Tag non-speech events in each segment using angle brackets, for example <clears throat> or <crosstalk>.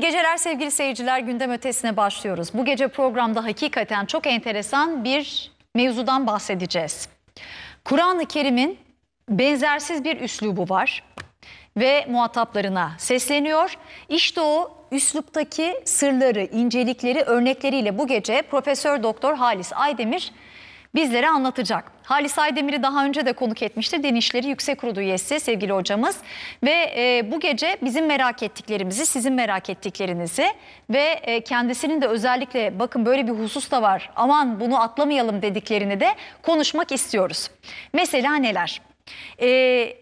İyi geceler sevgili seyirciler. Gündem ötesine başlıyoruz. Bu gece programda hakikaten çok enteresan bir mevzudan bahsedeceğiz. Kur'an-ı Kerim'in benzersiz bir üslubu var ve muhataplarına sesleniyor. İşte o üsluptaki sırları, incelikleri örnekleriyle bu gece Profesör Doktor Halis Aydemir bizlere anlatacak. Halis Aydemir'i daha önce de konuk etmişti. Denişleri Yüksek Kurulu üyesi sevgili hocamız. Ve e, bu gece bizim merak ettiklerimizi, sizin merak ettiklerinizi ve e, kendisinin de özellikle bakın böyle bir husus da var aman bunu atlamayalım dediklerini de konuşmak istiyoruz. Mesela neler? E,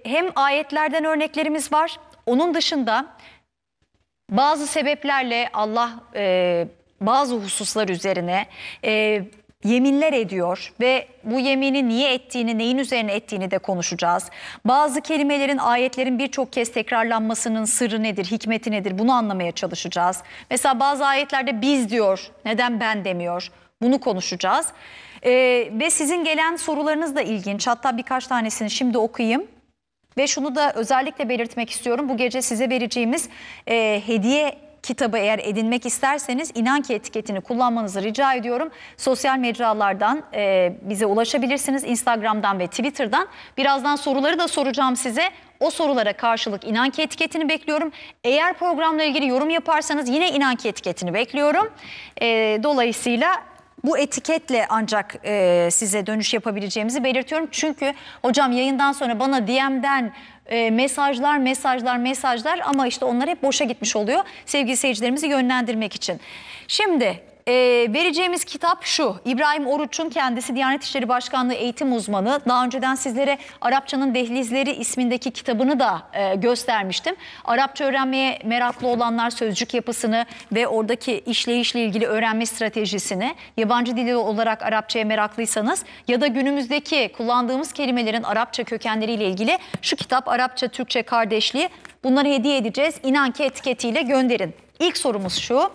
hem ayetlerden örneklerimiz var. Onun dışında bazı sebeplerle Allah e, bazı hususlar üzerine... E, yeminler ediyor ve bu yemini niye ettiğini, neyin üzerine ettiğini de konuşacağız. Bazı kelimelerin, ayetlerin birçok kez tekrarlanmasının sırrı nedir, hikmeti nedir bunu anlamaya çalışacağız. Mesela bazı ayetlerde biz diyor, neden ben demiyor bunu konuşacağız. Ee, ve sizin gelen sorularınız da ilginç. Hatta birkaç tanesini şimdi okuyayım. Ve şunu da özellikle belirtmek istiyorum. Bu gece size vereceğimiz e, hediye kitabı eğer edinmek isterseniz inan ki etiketini kullanmanızı rica ediyorum. Sosyal mecralardan e, bize ulaşabilirsiniz. Instagram'dan ve Twitter'dan. Birazdan soruları da soracağım size. O sorulara karşılık inan ki etiketini bekliyorum. Eğer programla ilgili yorum yaparsanız yine inan ki etiketini bekliyorum. E, dolayısıyla bu etiketle ancak e, size dönüş yapabileceğimizi belirtiyorum. Çünkü hocam yayından sonra bana DM'den e, mesajlar, mesajlar, mesajlar ama işte onlar hep boşa gitmiş oluyor sevgili seyircilerimizi yönlendirmek için. Şimdi e, vereceğimiz kitap şu. İbrahim Oruç'un kendisi Diyanet İşleri Başkanlığı eğitim uzmanı. Daha önceden sizlere Arapçanın Dehlizleri ismindeki kitabını da e, göstermiştim. Arapça öğrenmeye meraklı olanlar sözcük yapısını ve oradaki işleyişle ilgili öğrenme stratejisini, yabancı dili olarak Arapçaya meraklıysanız ya da günümüzdeki kullandığımız kelimelerin Arapça kökenleriyle ilgili şu kitap Arapça Türkçe kardeşliği bunları hediye edeceğiz. İnan ki etiketiyle gönderin. İlk sorumuz şu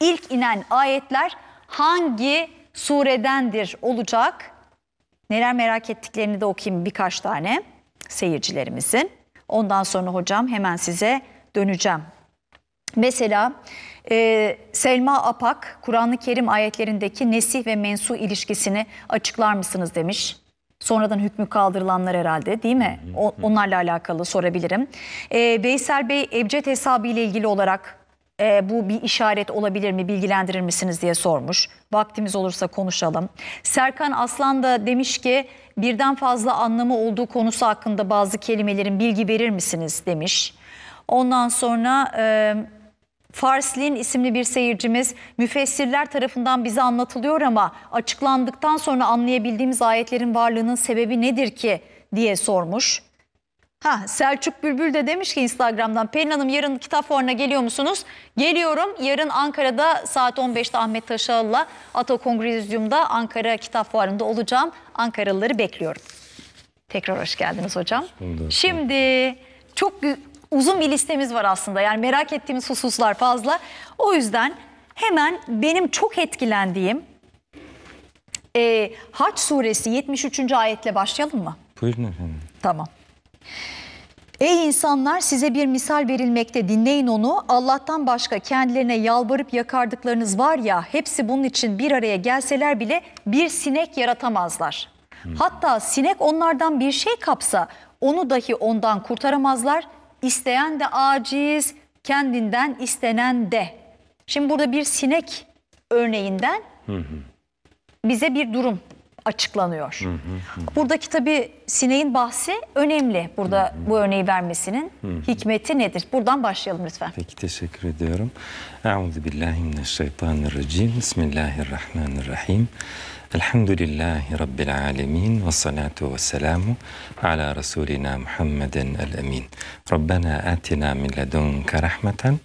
ilk inen ayetler hangi suredendir olacak? Neler merak ettiklerini de okuyayım birkaç tane seyircilerimizin. Ondan sonra hocam hemen size döneceğim. Mesela e, Selma Apak, Kur'an-ı Kerim ayetlerindeki nesih ve mensu ilişkisini açıklar mısınız demiş. Sonradan hükmü kaldırılanlar herhalde değil mi? O, onlarla alakalı sorabilirim. E, Veysel Bey, Ebced hesabı ile ilgili olarak e, bu bir işaret olabilir mi bilgilendirir misiniz diye sormuş. Vaktimiz olursa konuşalım. Serkan Aslan da demiş ki birden fazla anlamı olduğu konusu hakkında bazı kelimelerin bilgi verir misiniz demiş. Ondan sonra... E, Farslin isimli bir seyircimiz müfessirler tarafından bize anlatılıyor ama açıklandıktan sonra anlayabildiğimiz ayetlerin varlığının sebebi nedir ki diye sormuş. Ha Selçuk Bülbül de demiş ki Instagram'dan Pelin Hanım yarın kitap fuarına geliyor musunuz? Geliyorum. Yarın Ankara'da saat 15'te Ahmet Taşağıl'la Ato Kongrezyum'da Ankara Kitap Fuarı'nda olacağım. Ankaralıları bekliyorum. Tekrar hoş geldiniz hocam. Şimdi çok uzun bir listemiz var aslında. Yani merak ettiğimiz hususlar fazla. O yüzden hemen benim çok etkilendiğim e, Haç suresi 73. ayetle başlayalım mı? Buyurun efendim. Tamam. Ey insanlar size bir misal verilmekte dinleyin onu. Allah'tan başka kendilerine yalvarıp yakardıklarınız var ya hepsi bunun için bir araya gelseler bile bir sinek yaratamazlar. Hmm. Hatta sinek onlardan bir şey kapsa onu dahi ondan kurtaramazlar. İsteyen de aciz, kendinden istenen de. Şimdi burada bir sinek örneğinden bize bir durum açıklanıyor. Buradaki tabi sineğin bahsi önemli. Burada bu örneği vermesinin hikmeti nedir? Buradan başlayalım lütfen. Peki teşekkür ediyorum. Euzubillahimineşşeytanirracim. Bismillahirrahmanirrahim. Elhamdülillahi Rabbil alemin ve salatu ve selamu ala Resulina Muhammedin el-emin. Rabbena atina min ledunke rahmeten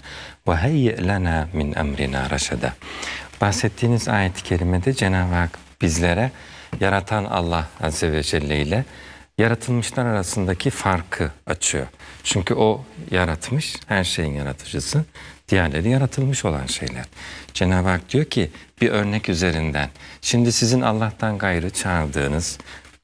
ve heyye lana min emrina reşede. Bahsettiğiniz ayet-i kerimede Cenab-ı Hak bizlere yaratan Allah Azze ve Celle ile yaratılmışlar arasındaki farkı açıyor. Çünkü o yaratmış, her şeyin yaratıcısı, diğerleri yaratılmış olan şeyler. Cenab-ı Hak diyor ki bir örnek üzerinden, şimdi sizin Allah'tan gayrı çağırdığınız,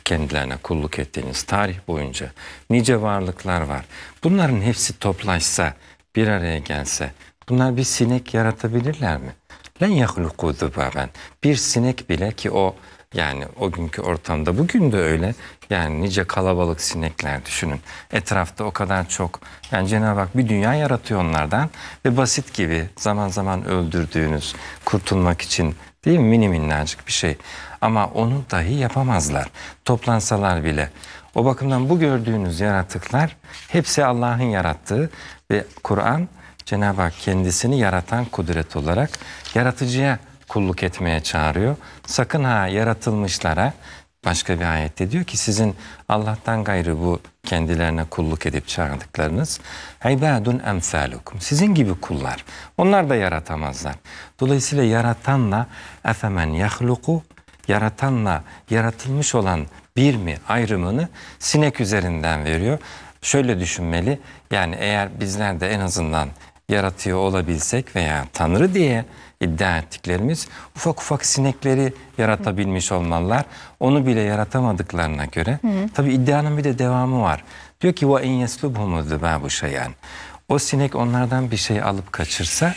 kendilerine kulluk ettiğiniz tarih boyunca nice varlıklar var. Bunların hepsi toplaşsa, bir araya gelse, bunlar bir sinek yaratabilirler mi? Len yahluku ben. Bir sinek bile ki o yani o günkü ortamda bugün de öyle. Yani nice kalabalık sinekler düşünün. Etrafta o kadar çok. Yani Cenab-ı Hak bir dünya yaratıyor onlardan. Ve basit gibi zaman zaman öldürdüğünüz kurtulmak için değil mi mini minnacık bir şey. Ama onu dahi yapamazlar. Toplansalar bile. O bakımdan bu gördüğünüz yaratıklar hepsi Allah'ın yarattığı ve Kur'an Cenab-ı Hak kendisini yaratan kudret olarak yaratıcıya kulluk etmeye çağırıyor. Sakın ha yaratılmışlara başka bir ayette diyor ki sizin Allah'tan gayrı bu kendilerine kulluk edip çağırdıklarınız ibadun emsalukum sizin gibi kullar. Onlar da yaratamazlar. Dolayısıyla yaratanla efemen yahluku yaratanla yaratılmış olan bir mi ayrımını sinek üzerinden veriyor. Şöyle düşünmeli yani eğer bizler de en azından yaratıyor olabilsek veya Tanrı diye iddia ettiklerimiz ufak ufak sinekleri yaratabilmiş olmalılar. Onu bile yaratamadıklarına göre tabi iddianın bir de devamı var. Diyor ki ve in yeslubhumu zibâbu şeyen. O sinek onlardan bir şey alıp kaçırsa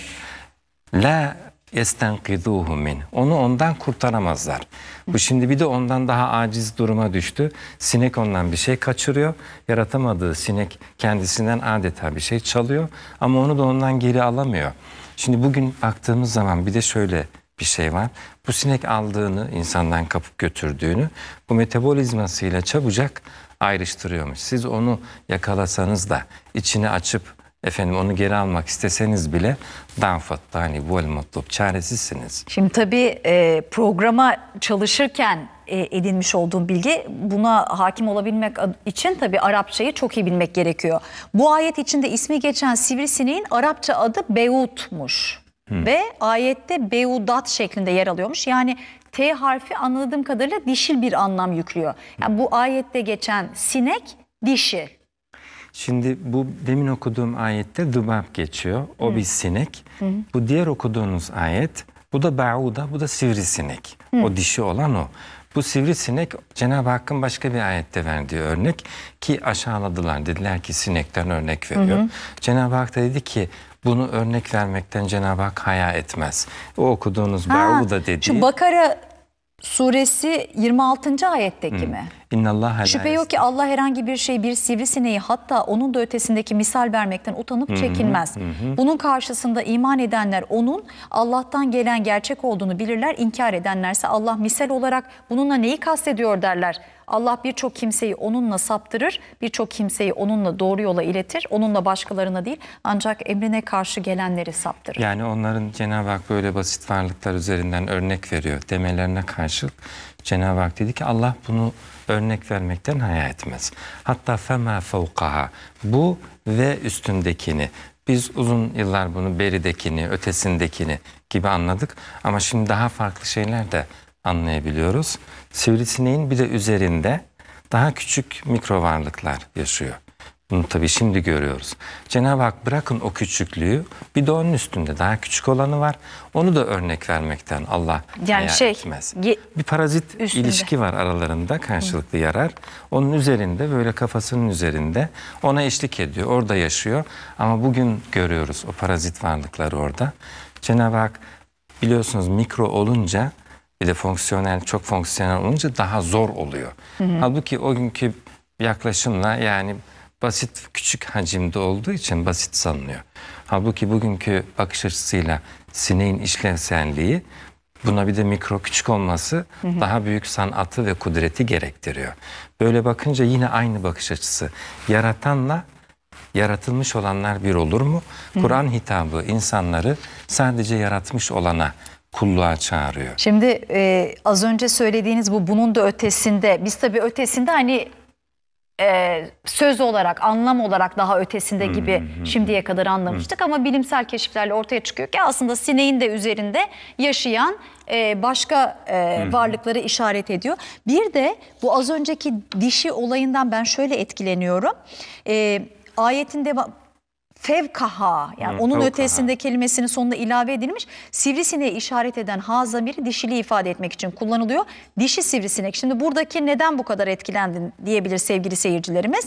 la yestenkiduhu min. Onu ondan kurtaramazlar. Bu şimdi bir de ondan daha aciz duruma düştü. Sinek ondan bir şey kaçırıyor. Yaratamadığı sinek kendisinden adeta bir şey çalıyor ama onu da ondan geri alamıyor. Şimdi bugün baktığımız zaman bir de şöyle bir şey var. Bu sinek aldığını, insandan kapıp götürdüğünü bu metabolizmasıyla çabucak ayrıştırıyormuş. Siz onu yakalasanız da içini açıp efendim onu geri almak isteseniz bile danfat, hani bol mutluluk çaresizsiniz. Şimdi tabii e, programa çalışırken e, edinmiş olduğum bilgi. Buna hakim olabilmek için tabii Arapçayı çok iyi bilmek gerekiyor. Bu ayet içinde ismi geçen sivrisineğin Arapça adı Beut'muş. Hmm. Ve ayette Beudat şeklinde yer alıyormuş. Yani T harfi anladığım kadarıyla dişil bir anlam yüklüyor. Yani bu ayette geçen sinek dişi. Şimdi bu demin okuduğum ayette dubab geçiyor. O Hı. bir sinek. Hı. Bu diğer okuduğunuz ayet bu da beuda bu da sivrisinek. Hı. O dişi olan o. Bu sivrisinek Cenab-ı Hakk'ın başka bir ayette verdiği örnek ki aşağıladılar. Dediler ki sinekten örnek veriyor. Cenab-ı Hak da dedi ki bunu örnek vermekten Cenab-ı Hak haya etmez. O okuduğunuz Ba'u da dedi. Şu Bakara suresi 26. ayetteki hmm. mi? İnnallâhe Şüphe yok ki Allah herhangi bir şeyi bir sivrisineği hatta onun da ötesindeki misal vermekten utanıp çekinmez. Bunun karşısında iman edenler onun Allah'tan gelen gerçek olduğunu bilirler. İnkar edenlerse Allah misal olarak bununla neyi kastediyor derler. Allah birçok kimseyi onunla saptırır, birçok kimseyi onunla doğru yola iletir. Onunla başkalarına değil ancak emrine karşı gelenleri saptırır. Yani onların Cenab-ı Hak böyle basit varlıklar üzerinden örnek veriyor demelerine karşılık Cenab-ı Hak dedi ki Allah bunu örnek vermekten hayal etmez. Hatta fema fevkaha bu ve üstündekini biz uzun yıllar bunu beridekini, ötesindekini gibi anladık ama şimdi daha farklı şeyler de anlayabiliyoruz. Sivrisineğin bir de üzerinde daha küçük mikro varlıklar yaşıyor. Bunu tabii şimdi görüyoruz. Cenab-ı Hak bırakın o küçüklüğü bir de onun üstünde daha küçük olanı var. Onu da örnek vermekten Allah yani şey, etmez. Bir parazit üstünde. ilişki var aralarında karşılıklı yarar. Onun üzerinde böyle kafasının üzerinde ona eşlik ediyor. Orada yaşıyor ama bugün görüyoruz o parazit varlıkları orada. Cenab-ı Hak biliyorsunuz mikro olunca bir de fonksiyonel çok fonksiyonel olunca daha zor oluyor. Hı hı. Halbuki o günkü yaklaşımla yani basit küçük hacimde olduğu için basit sanılıyor. Halbuki bugünkü bakış açısıyla sineğin işlevselliği buna bir de mikro küçük olması hı hı. daha büyük sanatı ve kudreti gerektiriyor. Böyle bakınca yine aynı bakış açısı. Yaratanla yaratılmış olanlar bir olur mu? Kur'an hitabı insanları sadece yaratmış olana kulluğa çağırıyor. Şimdi e, az önce söylediğiniz bu bunun da ötesinde biz tabii ötesinde hani e, söz olarak anlam olarak daha ötesinde gibi hmm. şimdiye kadar anlamıştık hmm. ama bilimsel keşiflerle ortaya çıkıyor ki aslında sineğin de üzerinde yaşayan e, başka e, hmm. varlıkları işaret ediyor. Bir de bu az önceki dişi olayından ben şöyle etkileniyorum. E, ayetin deva fevkaha yani Hı, onun fevkaha. ötesinde kelimesinin sonuna ilave edilmiş sivrisineğe işaret eden ha zamiri dişili ifade etmek için kullanılıyor. Dişi sivrisinek. Şimdi buradaki neden bu kadar etkilendin diyebilir sevgili seyircilerimiz.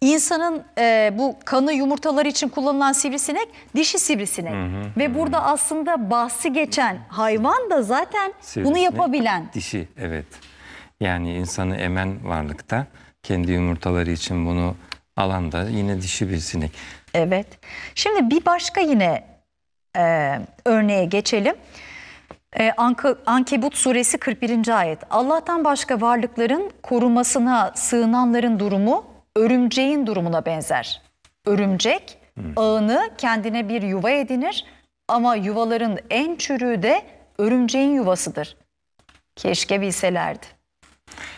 İnsanın e, bu kanı yumurtaları için kullanılan sivrisinek dişi sivrisinek. Hı hı, Ve hı. burada aslında bahsi geçen hayvan da zaten sivrisinek, bunu yapabilen. Dişi evet. Yani insanı emen varlıkta kendi yumurtaları için bunu alan da yine dişi bir sinek. Evet. Şimdi bir başka yine e, örneğe geçelim. E, Ankebut suresi 41. ayet. Allah'tan başka varlıkların korumasına sığınanların durumu örümceğin durumuna benzer. Örümcek hmm. ağını kendine bir yuva edinir ama yuvaların en çürüğü de örümceğin yuvasıdır. Keşke bilselerdi.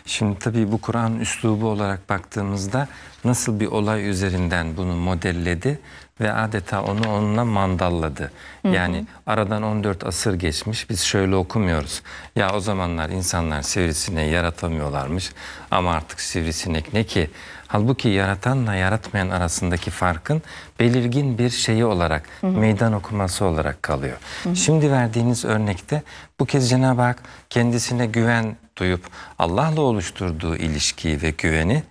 Şimdi tabii bu Kur'an üslubu olarak baktığımızda nasıl bir olay üzerinden bunu modelledi ve adeta onu onunla mandalladı. Hı hı. Yani aradan 14 asır geçmiş biz şöyle okumuyoruz. Ya o zamanlar insanlar sivrisineği yaratamıyorlarmış ama artık sivrisinek ne ki Halbuki yaratanla yaratmayan arasındaki farkın belirgin bir şeyi olarak, hı hı. meydan okuması olarak kalıyor. Hı hı. Şimdi verdiğiniz örnekte bu kez Cenab-ı Hak kendisine güven duyup Allah'la oluşturduğu ilişkiyi ve güveni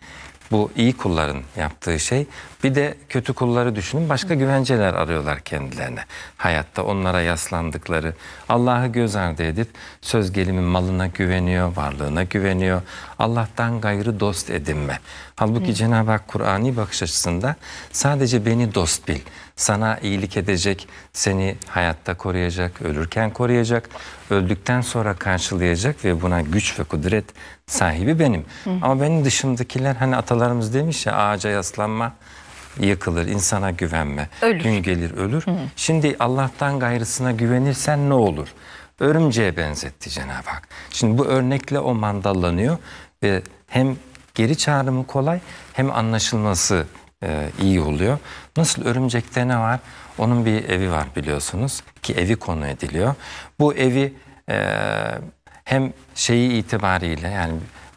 bu iyi kulların yaptığı şey. Bir de kötü kulları düşünün. Başka güvenceler arıyorlar kendilerine. Hayatta onlara yaslandıkları, Allah'ı göz ardı edip söz gelimi malına güveniyor, varlığına güveniyor. Allah'tan gayrı dost edinme. Halbuki Cenab-ı Hak Kur'an'i bakış açısında sadece beni dost bil sana iyilik edecek, seni hayatta koruyacak, ölürken koruyacak, öldükten sonra karşılayacak ve buna güç ve kudret sahibi benim. Hı. Ama benim dışımdakiler hani atalarımız demiş ya ağaca yaslanma yıkılır, insana güvenme. Ölür. Gün gelir ölür. Hı. Şimdi Allah'tan gayrısına güvenirsen ne olur? Örümceğe benzetti Cenab-ı Hak. Şimdi bu örnekle o mandallanıyor ve hem geri çağrımı kolay hem anlaşılması e, iyi oluyor. Nasıl örümcekte ne var? Onun bir evi var biliyorsunuz ki evi konu ediliyor. Bu evi e, hem şeyi itibariyle yani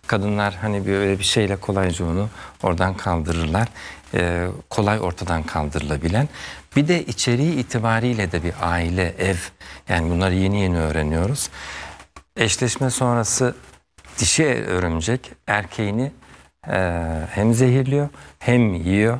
kadınlar hani böyle bir şeyle kolayca onu oradan kaldırırlar. E, kolay ortadan kaldırılabilen. Bir de içeriği itibariyle de bir aile, ev yani bunları yeni yeni öğreniyoruz. Eşleşme sonrası dişi örümcek erkeğini ee, hem zehirliyor hem yiyor.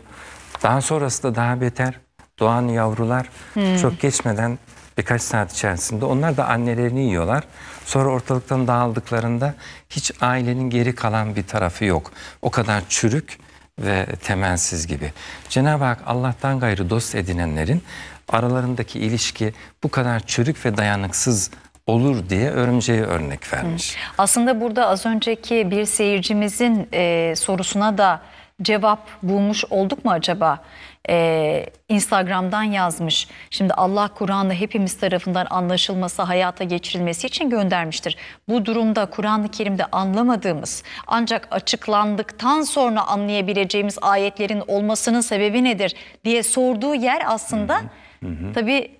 Daha sonrası da daha beter. Doğan yavrular hmm. çok geçmeden birkaç saat içerisinde onlar da annelerini yiyorlar. Sonra ortalıktan dağıldıklarında hiç ailenin geri kalan bir tarafı yok. O kadar çürük ve temelsiz gibi. Cenab-ı Hak Allah'tan gayrı dost edinenlerin aralarındaki ilişki bu kadar çürük ve dayanıksız olur diye örümceği örnek vermiş. Hı. Aslında burada az önceki bir seyircimizin e, sorusuna da cevap bulmuş olduk mu acaba? Ee, Instagram'dan yazmış. Şimdi Allah Kur'an'ı hepimiz tarafından anlaşılması, hayata geçirilmesi için göndermiştir. Bu durumda Kur'an-ı Kerim'de anlamadığımız ancak açıklandıktan sonra anlayabileceğimiz ayetlerin olmasının sebebi nedir diye sorduğu yer aslında hı hı. hı, hı. tabii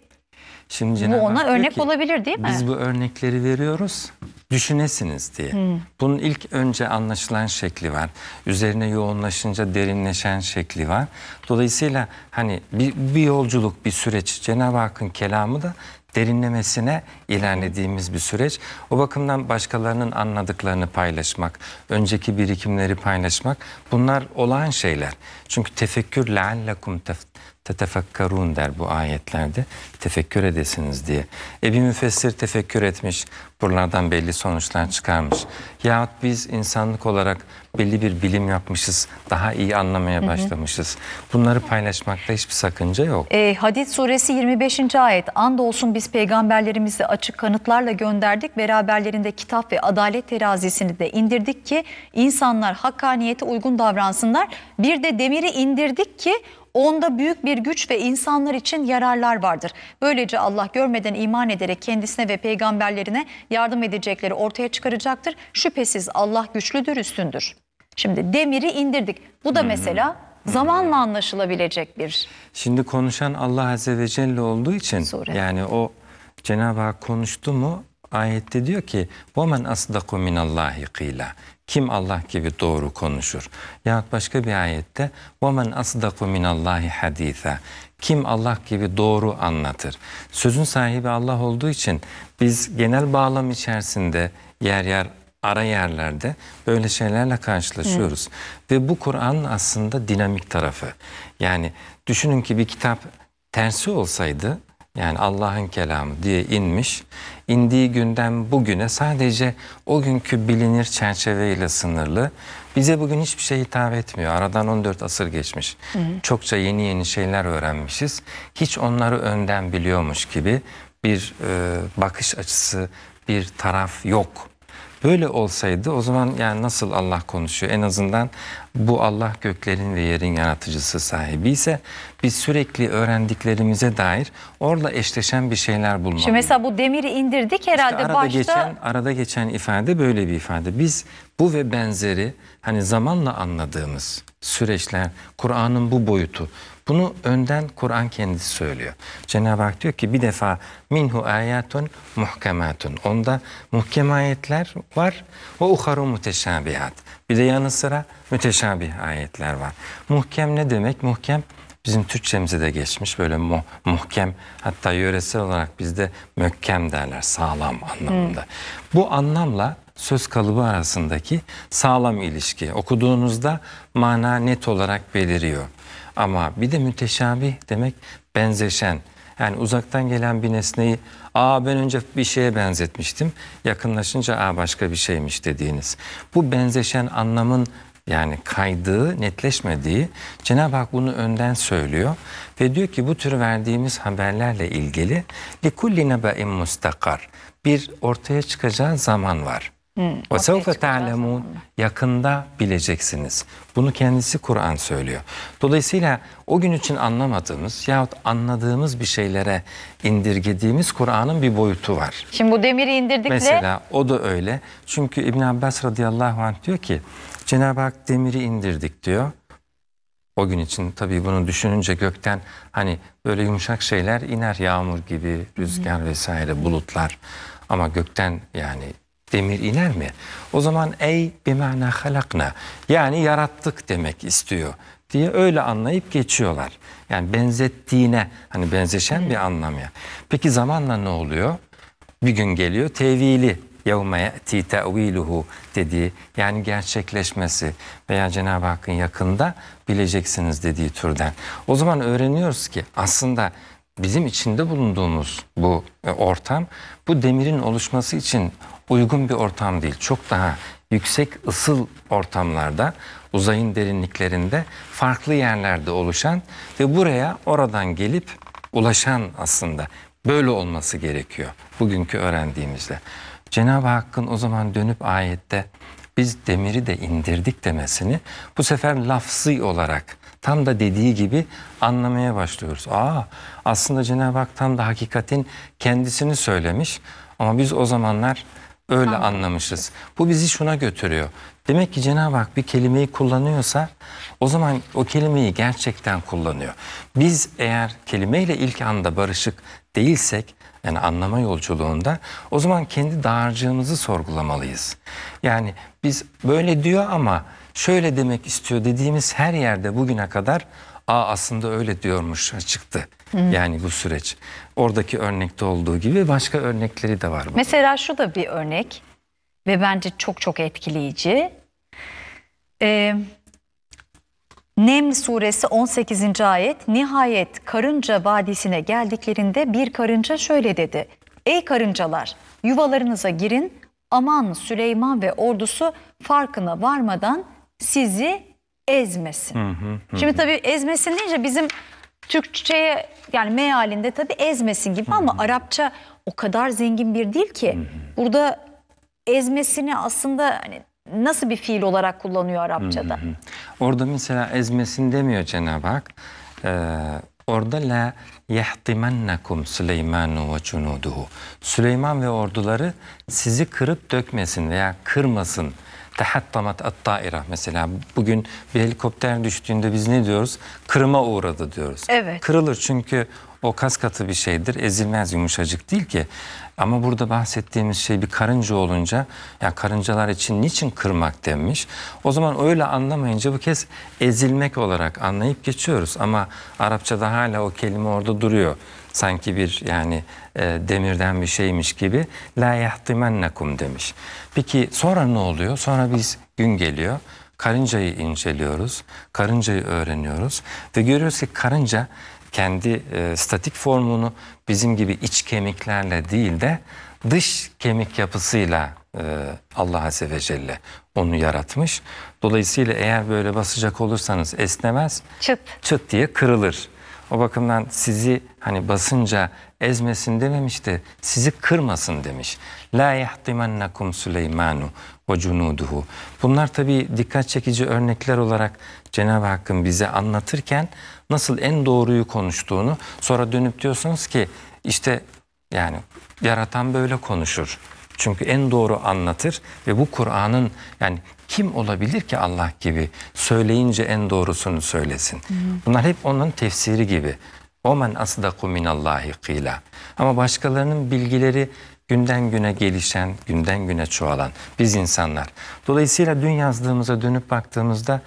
Şimdi Cenab-ı bu ona örnek ki, olabilir değil mi? Biz bu örnekleri veriyoruz düşünesiniz diye. Hmm. Bunun ilk önce anlaşılan şekli var. Üzerine yoğunlaşınca derinleşen şekli var. Dolayısıyla hani bir, bir yolculuk, bir süreç. Cenab-ı Hakk'ın kelamı da derinlemesine ilerlediğimiz bir süreç. O bakımdan başkalarının anladıklarını paylaşmak, önceki birikimleri paylaşmak bunlar olağan şeyler. Çünkü tefekkür leallekum tetefekkarun der bu ayetlerde. Tefekkür edesiniz diye. E bir müfessir tefekkür etmiş, buralardan belli sonuçlar çıkarmış. Yahut biz insanlık olarak belli bir bilim yapmışız, daha iyi anlamaya başlamışız. Bunları paylaşmakta hiçbir sakınca yok. E, Hadid suresi 25. ayet. Andolsun biz peygamberlerimizi açık kanıtlarla gönderdik. Beraberlerinde kitap ve adalet terazisini de indirdik ki insanlar hakkaniyete uygun davransınlar. Bir de demiri indirdik ki Onda büyük bir güç ve insanlar için yararlar vardır. Böylece Allah görmeden iman ederek kendisine ve peygamberlerine yardım edecekleri ortaya çıkaracaktır. Şüphesiz Allah güçlüdür, üstündür. Şimdi demiri indirdik. Bu da hmm. mesela zamanla anlaşılabilecek bir Şimdi konuşan Allah Azze ve Celle olduğu için Sure. yani o Cenab-ı Hak konuştu mu ayette diyor ki وَمَنْ أَصْدَقُ مِنَ اللّٰهِ قِيلًا Kim Allah gibi doğru konuşur? Yahut başka bir ayette وَمَنْ أَصْدَقُ مِنَ اللّٰهِ حَد۪يثًا Kim Allah gibi doğru anlatır? Sözün sahibi Allah olduğu için biz genel bağlam içerisinde yer yer ara yerlerde böyle şeylerle karşılaşıyoruz. Hı. Ve bu Kur'an'ın aslında dinamik tarafı. Yani düşünün ki bir kitap tersi olsaydı yani Allah'ın kelamı diye inmiş indiği günden bugüne sadece o günkü bilinir çerçeveyle sınırlı. Bize bugün hiçbir şey hitap etmiyor. Aradan 14 asır geçmiş. Hı Çokça yeni yeni şeyler öğrenmişiz. Hiç onları önden biliyormuş gibi bir e, bakış açısı, bir taraf yok. Böyle olsaydı o zaman yani nasıl Allah konuşuyor? En azından bu Allah göklerin ve yerin yaratıcısı sahibi ise biz sürekli öğrendiklerimize dair orada eşleşen bir şeyler bulmalıyız. Şimdi mesela bu demiri indirdik herhalde işte arada başta. Geçen, arada geçen ifade böyle bir ifade. Biz bu ve benzeri hani zamanla anladığımız süreçler, Kur'an'ın bu boyutu bunu önden Kur'an kendisi söylüyor. Cenab-ı Hak diyor ki bir defa minhu ayatun muhkematun. Onda muhkem ayetler var. Ve uharu muteşabihat. Bir de yanı sıra müteşabih ayetler var. Muhkem ne demek? Muhkem bizim Türkçemize de geçmiş böyle mu, muhkem hatta yöresel olarak bizde mökkem derler sağlam anlamında. Hmm. Bu anlamla söz kalıbı arasındaki sağlam ilişki okuduğunuzda mana net olarak beliriyor. Ama bir de müteşabih demek benzeşen. Yani uzaktan gelen bir nesneyi aa ben önce bir şeye benzetmiştim yakınlaşınca aa başka bir şeymiş dediğiniz. Bu benzeşen anlamın yani kaydığı, netleşmediği Cenab-ı Hak bunu önden söylüyor ve diyor ki bu tür verdiğimiz haberlerle ilgili li likulli nebe'in mustakar bir ortaya çıkacağı zaman var. Ve وَسَوْفَ تَعْلَمُونَ Yakında bileceksiniz. Bunu kendisi Kur'an söylüyor. Dolayısıyla o gün için anlamadığımız yahut anladığımız bir şeylere indirgediğimiz Kur'an'ın bir boyutu var. Şimdi bu demiri indirdikle... Mesela o da öyle. Çünkü İbn Abbas radıyallahu anh diyor ki Cenab-ı Hak demiri indirdik diyor. O gün için tabii bunu düşününce gökten hani böyle yumuşak şeyler iner yağmur gibi, rüzgar vesaire, bulutlar. Ama gökten yani demir iner mi? O zaman ey bimana halakna yani yarattık demek istiyor diye öyle anlayıp geçiyorlar. Yani benzettiğine hani benzeşen bir anlam ya. Peki zamanla ne oluyor? Bir gün geliyor tevili yevme ti te'viluhu dediği yani gerçekleşmesi veya Cenab-ı Hakk'ın yakında bileceksiniz dediği türden. O zaman öğreniyoruz ki aslında bizim içinde bulunduğumuz bu e, ortam bu demirin oluşması için uygun bir ortam değil. Çok daha yüksek ısıl ortamlarda uzayın derinliklerinde farklı yerlerde oluşan ve buraya oradan gelip ulaşan aslında böyle olması gerekiyor bugünkü öğrendiğimizde. Cenab-ı Hakk'ın o zaman dönüp ayette biz demiri de indirdik demesini bu sefer lafzı olarak tam da dediği gibi anlamaya başlıyoruz. Aa aslında Cenab-ı Hak tam da hakikatin kendisini söylemiş ama biz o zamanlar Öyle Anladım. anlamışız. Bu bizi şuna götürüyor. Demek ki Cenab-ı Hak bir kelimeyi kullanıyorsa o zaman o kelimeyi gerçekten kullanıyor. Biz eğer kelimeyle ilk anda barışık değilsek yani anlama yolculuğunda o zaman kendi dağarcığımızı sorgulamalıyız. Yani biz böyle diyor ama şöyle demek istiyor dediğimiz her yerde bugüne kadar aa aslında öyle diyormuş çıktı. Hı. Yani bu süreç. Oradaki örnekte olduğu gibi başka örnekleri de var. Burada. Mesela şu da bir örnek ve bence çok çok etkileyici. Ee, Neml suresi 18. ayet nihayet karınca vadisine geldiklerinde bir karınca şöyle dedi. Ey karıncalar yuvalarınıza girin aman Süleyman ve ordusu farkına varmadan sizi ezmesin. Hı hı, hı. Şimdi tabii ezmesin deyince bizim Türkçe'ye yani mealinde tabii ezmesin gibi ama Arapça o kadar zengin bir dil ki burada ezmesini aslında hani nasıl bir fiil olarak kullanıyor Arapçada? Orada mesela ezmesin demiyor Cenab-ı Hak. Ee, orada la yahtimannakum Süleymanu ve cunuduhu. Süleyman ve orduları sizi kırıp dökmesin veya kırmasın Tehattamat at-taira mesela. Bugün bir helikopter düştüğünde biz ne diyoruz? Kırıma uğradı diyoruz. Evet. Kırılır çünkü o kas katı bir şeydir. Ezilmez yumuşacık değil ki. Ama burada bahsettiğimiz şey bir karınca olunca ya karıncalar için niçin kırmak denmiş? O zaman öyle anlamayınca bu kez ezilmek olarak anlayıp geçiyoruz. Ama Arapçada hala o kelime orada duruyor. Sanki bir yani e, demirden bir şeymiş gibi la yahtimennekum demiş. Peki sonra ne oluyor? Sonra biz gün geliyor. Karıncayı inceliyoruz, karıncayı öğreniyoruz ve görüyoruz ki karınca kendi e, statik formunu bizim gibi iç kemiklerle değil de dış kemik yapısıyla e, Allah Azze ve Celle onu yaratmış. Dolayısıyla eğer böyle basacak olursanız esnemez, çıt, çıt diye kırılır. O bakımdan sizi hani basınca ezmesin dememişti, sizi kırmasın demiş. La yahtimannakum Süleymanu ve cunuduhu. Bunlar tabi dikkat çekici örnekler olarak Cenab-ı Hakk'ın bize anlatırken nasıl en doğruyu konuştuğunu sonra dönüp diyorsunuz ki işte yani yaratan böyle konuşur. Çünkü en doğru anlatır ve bu Kur'an'ın yani kim olabilir ki Allah gibi söyleyince en doğrusunu söylesin. Hı hı. Bunlar hep onun tefsiri gibi. Omen asdaku minallahi kıyla. Ama başkalarının bilgileri günden güne gelişen, günden güne çoğalan biz insanlar. Dolayısıyla dün yazdığımıza dönüp baktığımızda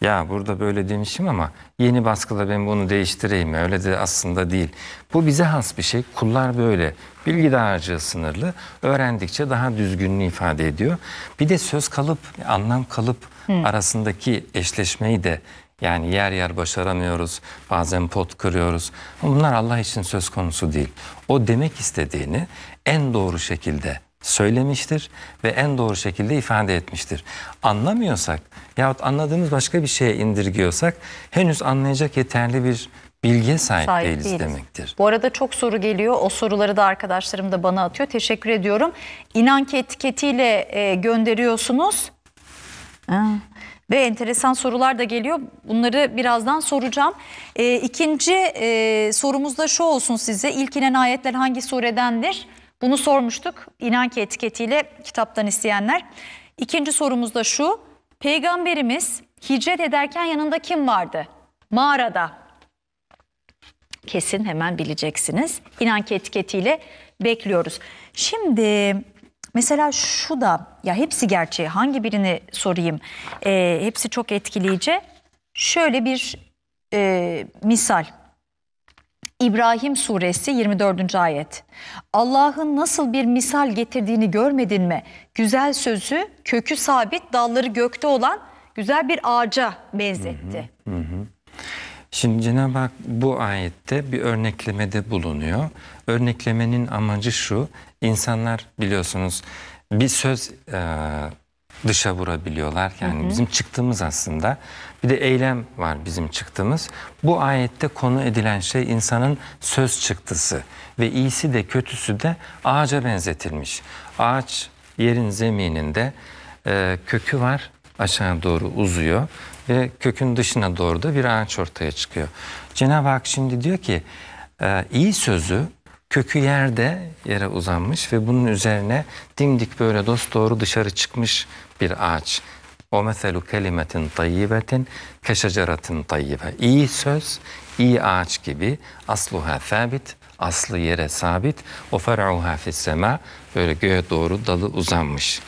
ya burada böyle demişim ama yeni baskıda ben bunu değiştireyim öyle de aslında değil. Bu bize has bir şey. Kullar böyle. Bilgi dağarcığı sınırlı. Öğrendikçe daha düzgününü ifade ediyor. Bir de söz kalıp, anlam kalıp hmm. arasındaki eşleşmeyi de yani yer yer başaramıyoruz, bazen pot kırıyoruz. Bunlar Allah için söz konusu değil. O demek istediğini en doğru şekilde söylemiştir ve en doğru şekilde ifade etmiştir. Anlamıyorsak yahut anladığımız başka bir şeye indirgiyorsak henüz anlayacak yeterli bir bilgiye sahip, sahip değiliz, değiliz demektir. Bu arada çok soru geliyor. O soruları da arkadaşlarım da bana atıyor. Teşekkür ediyorum. İnan ki etiketiyle e, gönderiyorsunuz ve enteresan sorular da geliyor. Bunları birazdan soracağım. E, ikinci e, sorumuz da şu olsun size. İlk inen ayetler hangi suredendir? Bunu sormuştuk. İnan ki etiketiyle kitaptan isteyenler. İkinci sorumuz da şu. Peygamberimiz hicret ederken yanında kim vardı? Mağarada. Kesin hemen bileceksiniz. İnan ki etiketiyle bekliyoruz. Şimdi Mesela şu da ya hepsi gerçeği hangi birini sorayım e, hepsi çok etkileyici. Şöyle bir e, misal. İbrahim suresi 24. ayet. Allah'ın nasıl bir misal getirdiğini görmedin mi? Güzel sözü kökü sabit dalları gökte olan güzel bir ağaca benzetti. Hı hı, hı. Şimdi Cenab-ı Hak bu ayette bir örneklemede bulunuyor. Örneklemenin amacı şu, insanlar biliyorsunuz bir söz e, dışa vurabiliyorlar. Yani hı hı. bizim çıktığımız aslında. Bir de eylem var bizim çıktığımız. Bu ayette konu edilen şey insanın söz çıktısı ve iyisi de kötüsü de ağaca benzetilmiş. Ağaç yerin zemininde e, kökü var aşağı doğru uzuyor ve kökün dışına doğru da bir ağaç ortaya çıkıyor. Cenab-ı Hak şimdi diyor ki e, iyi sözü kökü yerde yere uzanmış ve bunun üzerine dimdik böyle dost doğru dışarı çıkmış bir ağaç. O meselu kelimetin tayyibetin keşeceratin tayyibe. İyi söz, iyi ağaç gibi asluha sabit, aslı yere sabit. O fer'uha fissema böyle göğe doğru dalı uzanmış.